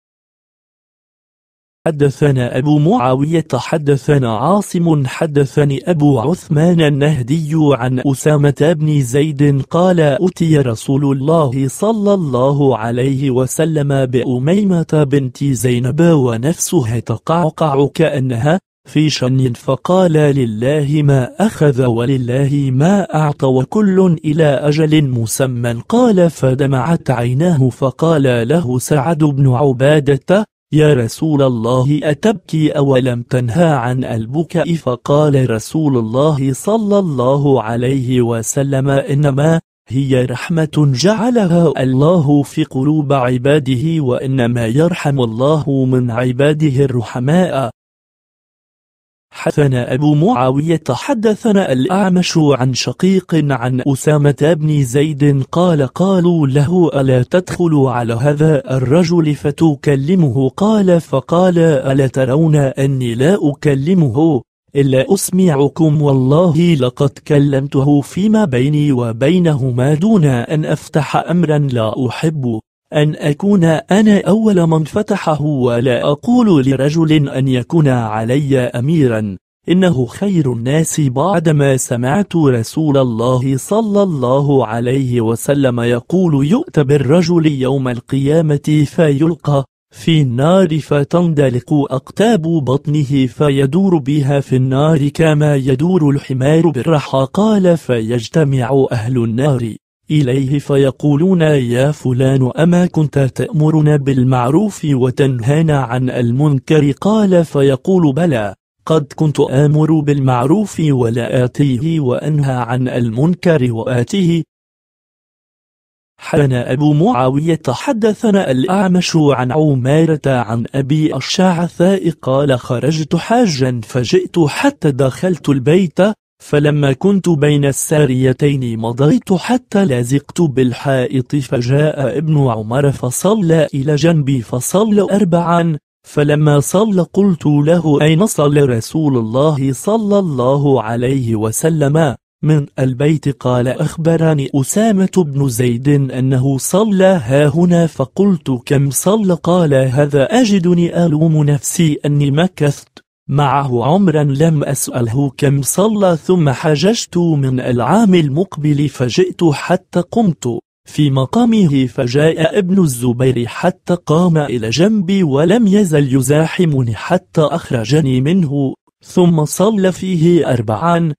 [SPEAKER 1] حدثنا أبو معاوية حدثنا عاصم حدثني أبو عثمان النهدي عن أسامة بن زيد قال أتي رسول الله صلى الله عليه وسلم بأميمة بنت زينب ونفسها تقعقع كأنها في شن فقال لله ما أخذ ولله ما أعطى وكل إلى أجل مسمى قال فدمعت عيناه فقال له سعد بن عبادة يا رسول الله أتبكي أولم تنهى عن البكاء فقال رسول الله صلى الله عليه وسلم إنما هي رحمة جعلها الله في قلوب عباده وإنما يرحم الله من عباده الرحماء حدثنا أبو معاوية حدثنا الأعمش عن شقيق عن أسامة بن زيد قال قالوا له ألا تدخل على هذا الرجل فتكلمه قال فقال ألا ترون أني لا أكلمه إلا أسمعكم والله لقد كلمته فيما بيني وبينهما دون أن أفتح أمرا لا أحبه أن أكون أنا أول من فتحه ولا أقول لرجل أن يكون علي أميرا إنه خير الناس بعدما سمعت رسول الله صلى الله عليه وسلم يقول يؤتى بالرجل يوم القيامة فيلقى في النار فتندلق أقتاب بطنه فيدور بها في النار كما يدور الحمار بالرحى قال فيجتمع أهل النار إليه فيقولون يا فلان أما كنت تأمرنا بالمعروف وتنهانا عن المنكر قال فيقول بلى قد كنت آمر بالمعروف ولا آتيه وأنهى عن المنكر وآتيه حدنا أبو معاوية حدثنا الأعمش عن عمارة عن أبي الشعثاء قال خرجت حاجا فجئت حتى دخلت البيت فلما كنت بين الساريتين مضيت حتى لازقت بالحائط فجاء ابن عمر فصلى إلى جنبي فصلى أربعا فلما صلى قلت له أين صلى رسول الله صلى الله عليه وسلم من البيت قال أخبرني أسامة بن زيد أنه صلى ها هنا فقلت كم صلى قال هذا أجدني ألوم نفسي أني مكثت معه عمرا لم أسأله كم صلى ثم حججت من العام المقبل فجئت حتى قمت في مقامه فجاء ابن الزبير حتى قام إلى جنبي ولم يزل يزاحمني حتى أخرجني منه ثم صلى فيه أربعا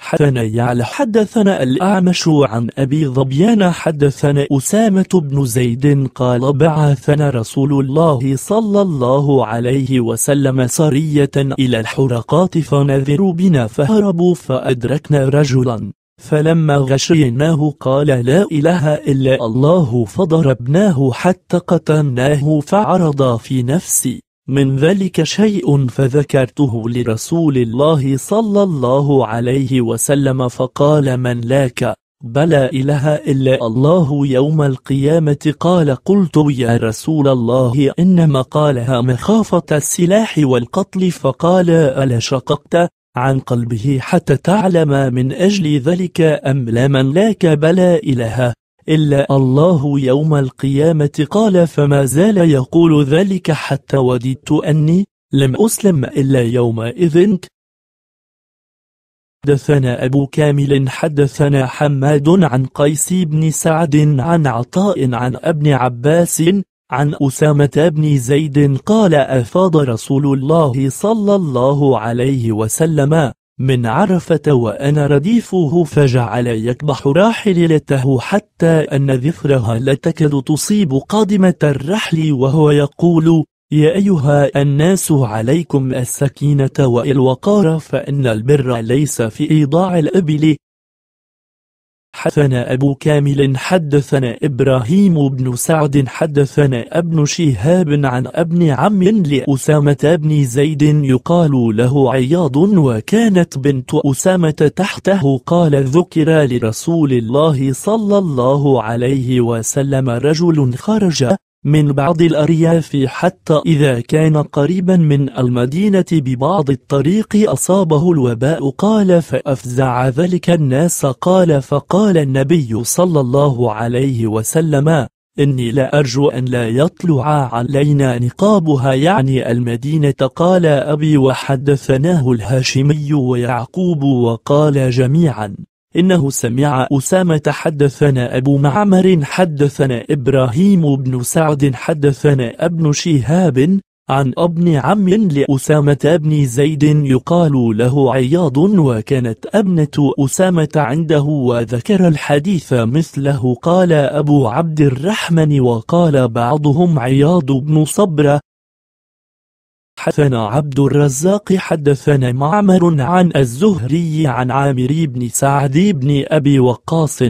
[SPEAKER 1] حدثنا يعلى حدثنا الأعمش عن أبي ظبيان حدثنا أسامة بن زيد قال بعثنا رسول الله صلى الله عليه وسلم سرية إلى الحرقات فنذروا بنا فهربوا فأدركنا رجلا فلما غشيناه قال لا إله إلا الله فضربناه حتى قتلناه فعرض في نفسي من ذلك شيء فذكرته لرسول الله صلى الله عليه وسلم فقال من لاك بلا إله إلا الله يوم القيامة قال قلت يا رسول الله إنما قالها مخافة السلاح والقتل فقال ألا شققت عن قلبه حتى تعلم من أجل ذلك أم لا من لاك بلا إله إلا الله يوم القيامة قال فما زال يقول ذلك حتى وددت أني لم أسلم إلا يومئذ حدثنا أبو كامل حدثنا حماد عن قيس بن سعد عن عطاء عن ابن عباس عن أسامة بن زيد قال أفاض رسول الله صلى الله عليه وسلم من عرفة وأنا رديفه فجعل يكبح راحلته حتى أن ذفرها لا تكاد تصيب قادمة الرحل وهو يقول يا أيها الناس عليكم السكينة والوقار فإن البر ليس في إيضاع الأبل حدثنا أبو كامل حدثنا إبراهيم بن سعد حدثنا ابن شهاب عن ابن عم لأسامة بن زيد يقال له عياض وكانت بنت أسامة تحته قال ذكر لرسول الله صلى الله عليه وسلم رجل خرج من بعض الأرياف حتى إذا كان قريبا من المدينة ببعض الطريق أصابه الوباء قال فأفزع ذلك الناس قال فقال النبي صلى الله عليه وسلم إني لا أرجو أن لا يطلع علينا نقابها يعني المدينة قال أبي وحدثناه الهاشمي ويعقوب وقال جميعا إنه سمع أسامة حدثنا أبو معمر حدثنا إبراهيم بن سعد حدثنا ابن شهاب عن ابن عم لأسامة بن زيد يقال له عياض وكانت ابنة أسامة عنده وذكر الحديث مثله قال أبو عبد الرحمن وقال بعضهم عياض بن صبرة حدثنا عبد الرزاق حدثنا معمر عن الزهري عن عامر بن سعد بن أبي وقاص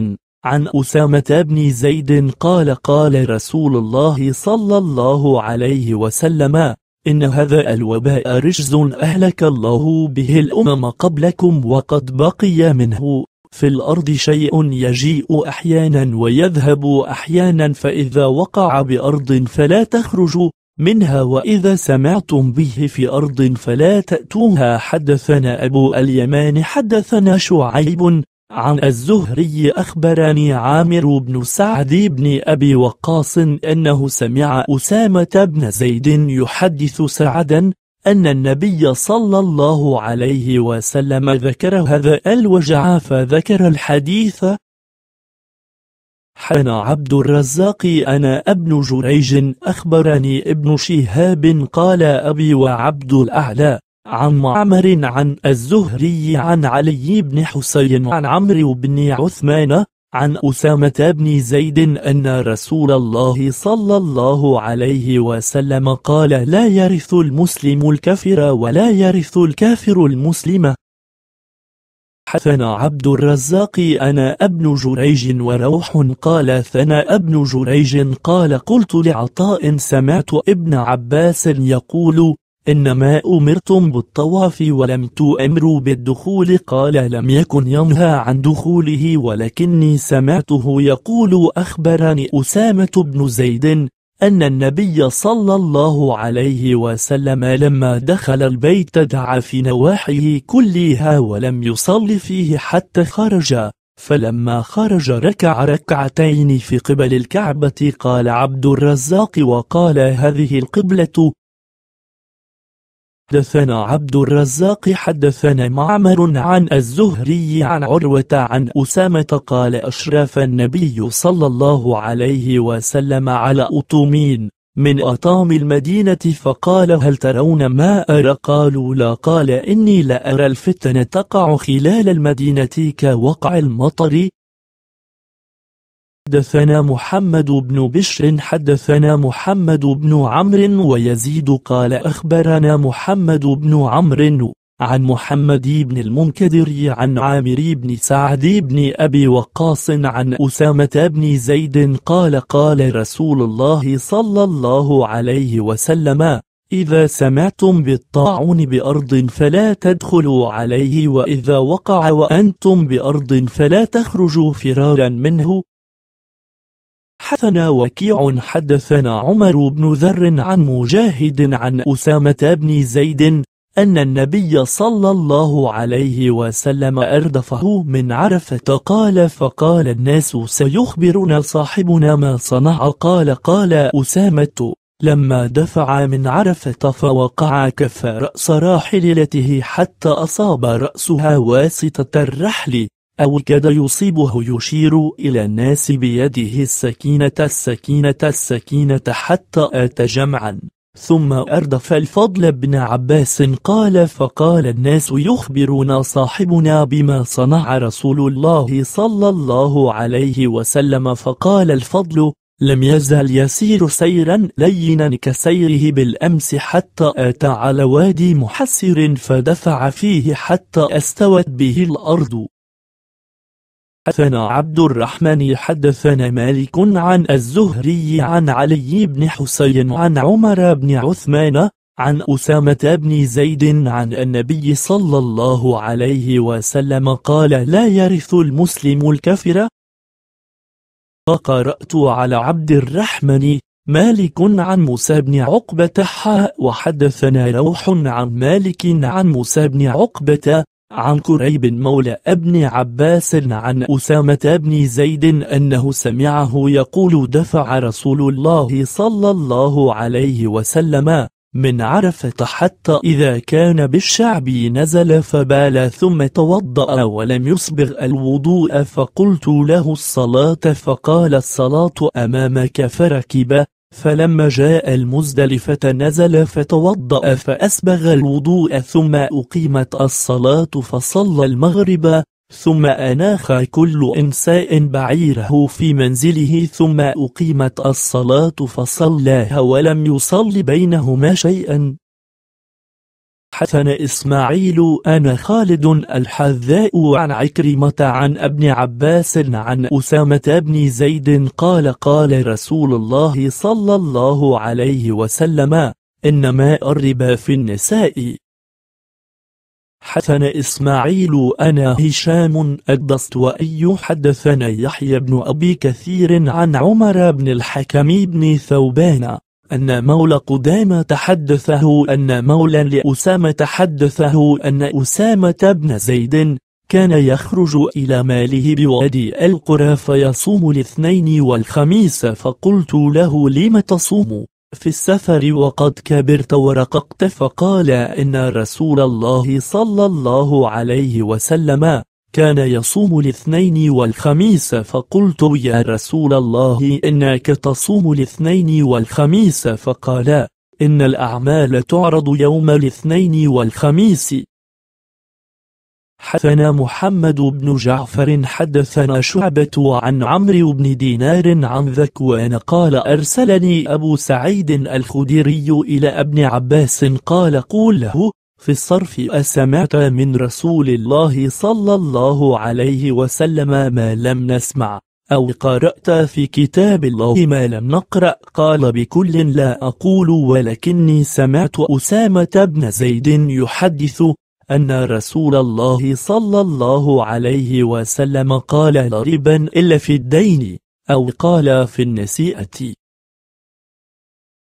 [SPEAKER 1] عن أسامة بن زيد قال قال رسول الله صلى الله عليه وسلم إن هذا الوباء رجز أهلك الله به الأمم قبلكم وقد بقي منه في الأرض شيء يجيء أحيانا ويذهب أحيانا فإذا وقع بأرض فلا تخرج منها وإذا سمعتم به في أرض فلا تأتوها حدثنا أبو اليمان حدثنا شعيب عن الزهري أخبرني عامر بن سعد بن أبي وقاص أنه سمع أسامة بن زيد يحدث سعدا أن النبي صلى الله عليه وسلم ذكر هذا الوجع فذكر الحديث حان عبد الرزاق أنا ابن جريج أخبرني ابن شهاب قال أبي وعبد الأعلى عن معمر عن الزهري عن علي بن حسين عن عمرو بن عثمان عن أسامة بن زيد أن رسول الله صلى الله عليه وسلم قال لا يرث المسلم الكافر ولا يرث الكافر المسلم حثنا عبد الرزاق أنا ابن جريج وروح قال ثنا ابن جريج قال قلت لعطاء سمعت ابن عباس يقول إنما أمرتم بالطواف ولم تؤمروا بالدخول قال لم يكن ينهى عن دخوله ولكني سمعته يقول أخبرني أسامة بن زيد أن النبي صلى الله عليه وسلم لما دخل البيت دعا في نواحيه كلها ولم يصل فيه حتى خرج فلما خرج ركع ركعتين في قبل الكعبة قال عبد الرزاق وقال هذه القبلة حدثنا عبد الرزاق حدثنا معمر عن الزهري عن عروة عن أسامة قال أشرف النبي صلى الله عليه وسلم على أطومين من أطام المدينة فقال هل ترون ما أرى قالوا لا قال إني لأرى الفتن تقع خلال المدينة كوقع المطر حدثنا محمد بن بشر حدثنا محمد بن عمرو ويزيد قال أخبرنا محمد بن عمرو عن محمد بن المنكدر عن عامر بن سعد بن أبي وقاص عن أسامة بن زيد قال قال رسول الله صلى الله عليه وسلم إذا سمعتم بالطاعون بأرض فلا تدخلوا عليه وإذا وقع وأنتم بأرض فلا تخرجوا فرارا منه حدثنا وكيع حدثنا عمر بن ذر عن مجاهد عن أسامة بن زيد أن النبي صلى الله عليه وسلم أردفه من عرفة قال فقال الناس سيخبرنا صاحبنا ما صنع قال قال أسامة لما دفع من عرفة فوقع كف رأس راحلته حتى أصاب رأسها واسطة الرحل أو كاد يصيبه يشير إلى الناس بيده السكينة السكينة السكينة حتى آت جمعا ثم أردف الفضل بن عباس قال فقال الناس يخبرنا صاحبنا بما صنع رسول الله صلى الله عليه وسلم فقال الفضل لم يزل يسير سيرا لينا كسيره بالأمس حتى أتى على وادي محسر فدفع فيه حتى استوت به الأرض حدثنا عبد الرحمن حدثنا مالك عن الزهري عن علي بن حسين عن عمر بن عثمان عن أسامة بن زيد عن النبي صلى الله عليه وسلم قال لا يرث المسلم الكفر فقرأت على عبد الرحمن مالك عن موسى بن عقبة حاء وحدثنا روح عن مالك عن موسى بن عقبة آه. عن كريب مولى ابن عباس عن أسامة بن زيد أنه سمعه يقول دفع رسول الله صلى الله عليه وسلم من عرفة حتى إذا كان بالشعب نزل فبال ثم توضأ ولم يصبغ الوضوء فقلت له الصلاة فقال الصلاة أمامك فركب فلما جاء المزدلفة نزل فتوضأ فأسبغ الوضوء ثم أقيمت الصلاة فصلى المغرب ثم أناخ كل إنساء بعيره في منزله ثم أقيمت الصلاة فصلاها ولم يصل بينهما شيئا حسن إسماعيل أنا خالد الحذاء عن عكرمة عن ابن عباس عن أسامة بن زيد قال قال رسول الله صلى الله عليه وسلم إنما الربا في النساء حسن إسماعيل أنا هشام وأي حدثنا يحيى بن أبي كثير عن عمر بن الحكم بن ثوبان أن مولى قدامى تحدثه أن مولى لأسامة تحدثه أن أسامة بن زيد كان يخرج إلى ماله بوادي القرى فيصوم الاثنين والخميس فقلت له لم تصوم في السفر وقد كبرت ورققت فقال إن رسول الله صلى الله عليه وسلم كان يصوم الاثنين والخميس فقلت يا رسول الله إنك تصوم الاثنين والخميس فقال إن الأعمال تعرض يوم الاثنين والخميس حدثنا محمد بن جعفر حدثنا شعبة عن عمرو بن دينار عن ذكوان قال أرسلني أبو سعيد الخدري إلى ابن عباس قال قول له في الصرف أسمعت من رسول الله صلى الله عليه وسلم ما لم نسمع أو قرأت في كتاب الله ما لم نقرأ قال بكل لا أقول ولكني سمعت أسامة بن زيد يحدث أن رسول الله صلى الله عليه وسلم قال لربا إلا في الدين أو قال في النسيئة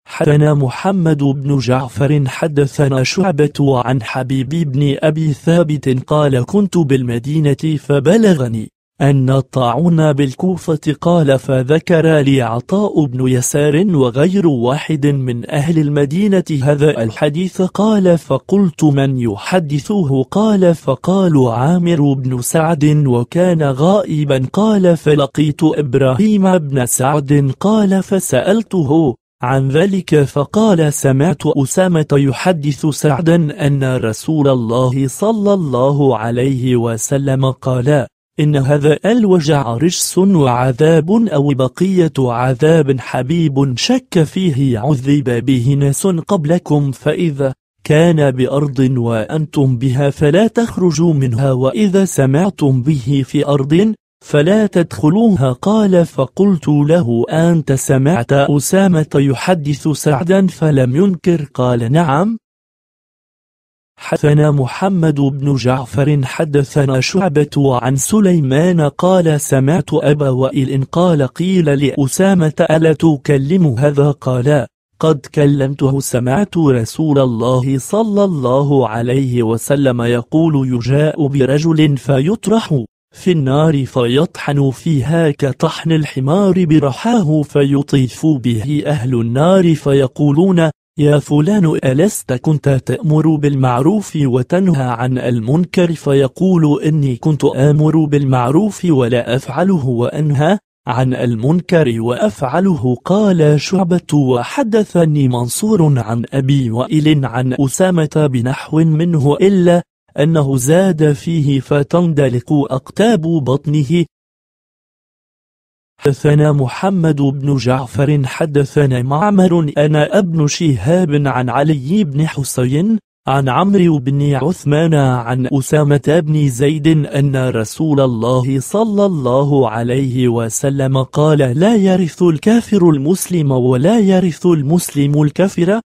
[SPEAKER 1] حدثنا محمد بن جعفر حدثنا شعبة عن حبيب بن أبي ثابت قال كنت بالمدينة فبلغني أن الطاعون بالكوفة قال فذكر لي عطاء بن يسار وغير واحد من أهل المدينة هذا الحديث قال فقلت من يحدثه قال فقالوا عامر بن سعد وكان غائبا قال فلقيت إبراهيم بن سعد قال فسألته عن ذلك فقال سمعت أسامة يحدث سعدا أن رسول الله صلى الله عليه وسلم قال إن هذا الوجع رجس وعذاب أو بقية عذاب حبيب شك فيه عذب به ناس قبلكم فإذا كان بأرض وأنتم بها فلا تخرجوا منها وإذا سمعتم به في أرض فلا تدخلوها قال فقلت له أنت سمعت أسامة يحدث سعدا فلم ينكر قال نعم حدثنا محمد بن جعفر حدثنا شعبة عن سليمان قال سمعت أبا وائل قال قيل لأسامة ألا تكلم هذا قال قد كلمته سمعت رسول الله صلى الله عليه وسلم يقول يجاء برجل فيطرح في النار فيطحن فيها كطحن الحمار برحاه فيطيف به أهل النار فيقولون يا فلان ألست كنت تأمر بالمعروف وتنهى عن المنكر فيقول إني كنت آمر بالمعروف ولا أفعله وأنهى عن المنكر وأفعله قال شعبة وحدثني منصور عن أبي وائل عن أسامة بنحو منه إلا أنه زاد فيه فتندلق أقتاب بطنه حدثنا محمد بن جعفر حدثنا معمر أنا ابن شهاب عن علي بن حسين عن عمرو بن عثمان عن أسامة بن زيد أن رسول الله صلى الله عليه وسلم قال لا يرث الكافر المسلم ولا يرث المسلم الكافر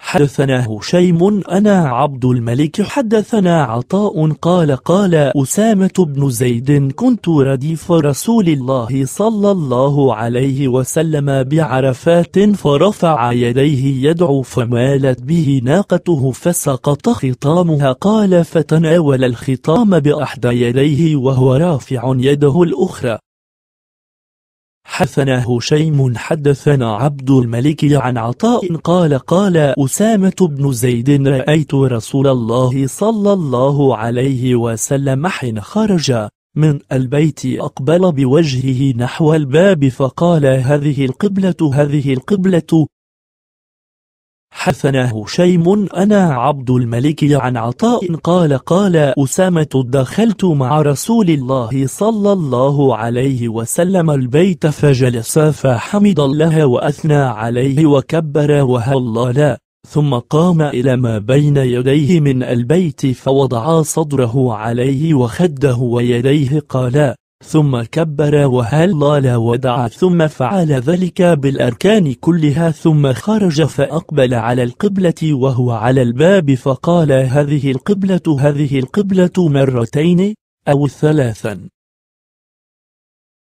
[SPEAKER 1] حدثنا هشيم أنا عبد الملك حدثنا عطاء قال قال أسامة بن زيد كنت رديف رسول الله صلى الله عليه وسلم بعرفات فرفع يديه يدعو فمالت به ناقته فسقط خطامها قال فتناول الخطام بأحدى يديه وهو رافع يده الأخرى حدثنا هشيم حدثنا عبد الملك عن عطاء قال قال أسامة بن زيد رأيت رسول الله صلى الله عليه وسلم حين خرج من البيت أقبل بوجهه نحو الباب فقال هذه القبلة هذه القبلة حدثنا هشيم أنا عبد الملك عن عطاء قال قال أسامة دخلت مع رسول الله صلى الله عليه وسلم البيت فجلس فحمد الله وأثنى عليه وكبر وهلل ثم قام إلى ما بين يديه من البيت فوضع صدره عليه وخده ويديه قال ثم كبر وهلل ودعا ثم فعل ذلك بالأركان كلها ثم خرج فأقبل على القبلة وهو على الباب فقال هذه القبلة هذه القبلة مرتين أو ثلاثا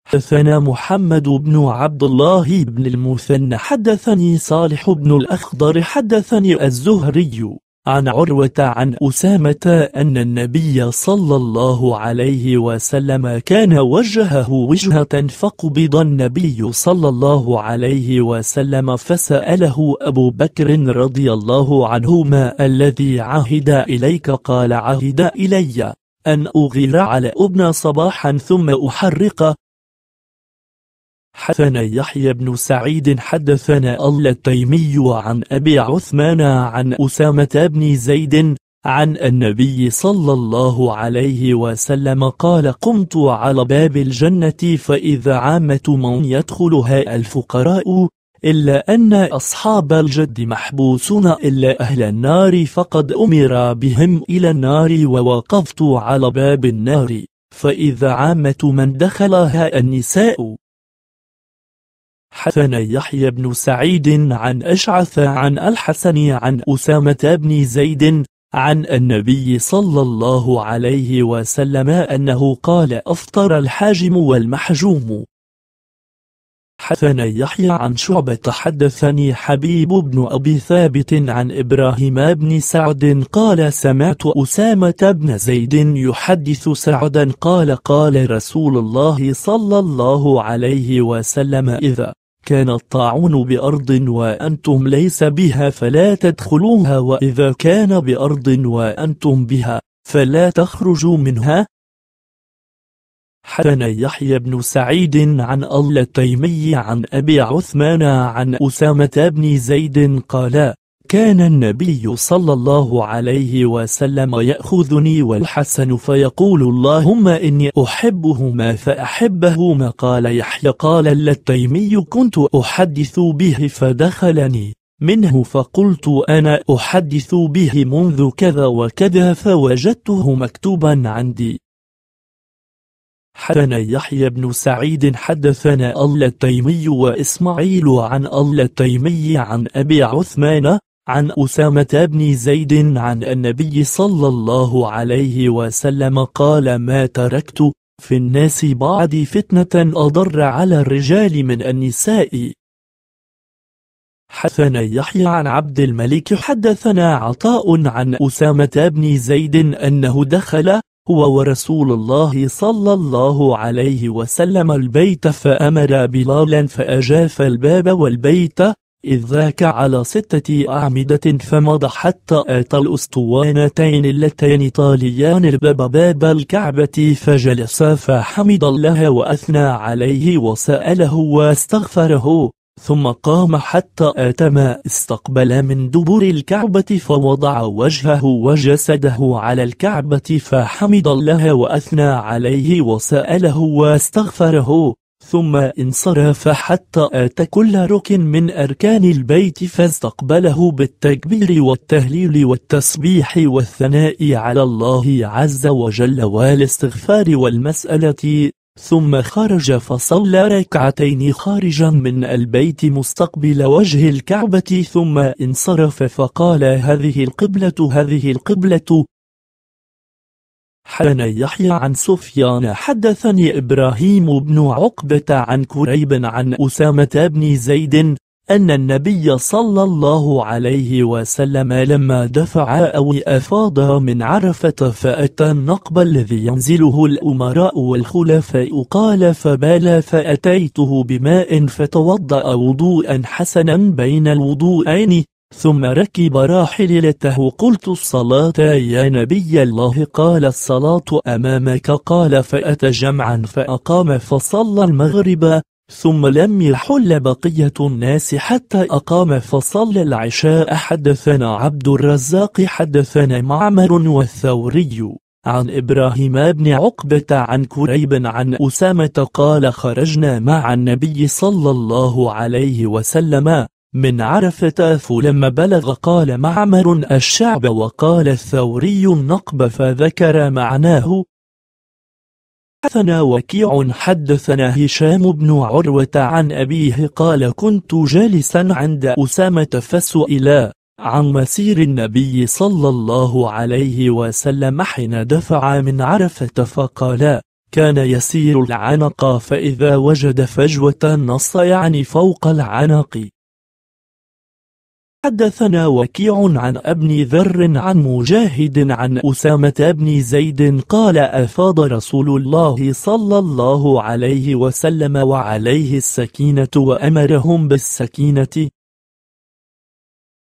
[SPEAKER 1] حدثنا محمد بن عبد الله بن المثنى حدثني صالح بن الأخضر حدثني الزهري عن عروة عن أسامة أن النبي صلى الله عليه وسلم كان وجهه وجهة فقبض النبي صلى الله عليه وسلم فسأله أبو بكر رضي الله عنه ما الذي عهد إليك قال عهد إلي أن أغير على ابن صباحا ثم أحرقه حدثنا يحيى بن سعيد حدثنا التيمي عن أبي عثمان عن أسامة بن زيد عن النبي صلى الله عليه وسلم قال قمت على باب الجنة فإذا عامة من يدخلها الفقراء إلا أن أصحاب الجد محبوسون إلا أهل النار فقد أمر بهم إلى النار ووقفت على باب النار فإذا عامة من دخلها النساء حسن يحيى بن سعيد عن أشعث عن الحسن عن أسامة بن زيد عن النبي صلى الله عليه وسلم أنه قال أفطر الحاجم والمحجوم حدثنا يحيى عن شعبة حدثني حبيب بن أبي ثابت عن إبراهيم بن سعد قال سمعت أسامة بن زيد يحدث سعدا قال قال رسول الله صلى الله عليه وسلم إذا كان الطاعون بأرض وأنتم ليس بها فلا تدخلوها وإذا كان بأرض وأنتم بها فلا تخرجوا منها حدثنا يحيى بن سعيد عن التيمي عن أبي عثمان عن أسامة بن زيد قال كان النبي صلى الله عليه وسلم يأخذني والحسن فيقول اللهم إني أحبهما فأحبهما قال يحيى قال التيمي كنت أحدث به فدخلني منه فقلت أنا أحدث به منذ كذا وكذا فوجدته مكتوبا عندي حدثنا يحيى بن سعيد حدثنا الله التيمي وإسماعيل عن الله التيمي عن أبي عثمان عن أسامة بن زيد عن النبي صلى الله عليه وسلم قال ما تركت في الناس بعد فتنة أضر على الرجال من النساء حدثنا يحيى عن عبد الملك حدثنا عطاء عن أسامة بن زيد أنه دخل هو ورسول الله صلى الله عليه وسلم البيت فأمر بلالا فأجاف الباب والبيت إذ ذاك على ستة أعمدة فمضى حتى أتى الأسطوانتين اللتين طاليان الباب باب الكعبة فجلسا فحمد الله وأثنى عليه وسأله واستغفره ثم قام حتى أتى ما استقبل من دبر الكعبة فوضع وجهه وجسده على الكعبة فحمد الله وأثنى عليه وسأله واستغفره ثم انصرف حتى أتى كل ركن من أركان البيت فاستقبله بالتكبير والتهليل والتسبيح والثناء على الله عز وجل والاستغفار والمسألة ثم خرج فصلى ركعتين خارجا من البيت مستقبل وجه الكعبة ثم انصرف فقال هذه القبلة هذه القبلة حدثنا يحيى عن سفيان حدثني إبراهيم بن عقبة عن كريب عن أسامة بن زيد أن النبي صلى الله عليه وسلم لما دفع أو أفاض من عرفة فأتى النقب الذي ينزله الأمراء والخلفاء قال فبال فأتيته بماء فتوضأ وضوءا حسنا بين الوضوءين ثم ركب راحلته قلت الصلاة يا نبي الله قال الصلاة أمامك قال فأتى جمعا فأقام فصلى المغرب ثم لم يحل بقية الناس حتى أقام فصل العشاء حدثنا عبد الرزاق حدثنا معمر والثوري عن إبراهيم بن عقبة عن كريب عن أسامة قال خرجنا مع النبي صلى الله عليه وسلم من عرفة فلما بلغ قال معمر الشعب وقال الثوري النقب فذكر معناه حدثنا وكيع حدثنا هشام بن عروة عن أبيه قال كنت جالسا عند أسامة فسئلا عن مسير النبي صلى الله عليه وسلم حين دفع من عرفة فقال كان يسير العنق فإذا وجد فجوة نص يعني فوق العنق حدثنا وكيع عن ابن ذر عن مجاهد عن أسامة بن زيد قال أفاض رسول الله صلى الله عليه وسلم وعليه السكينة وأمرهم بالسكينة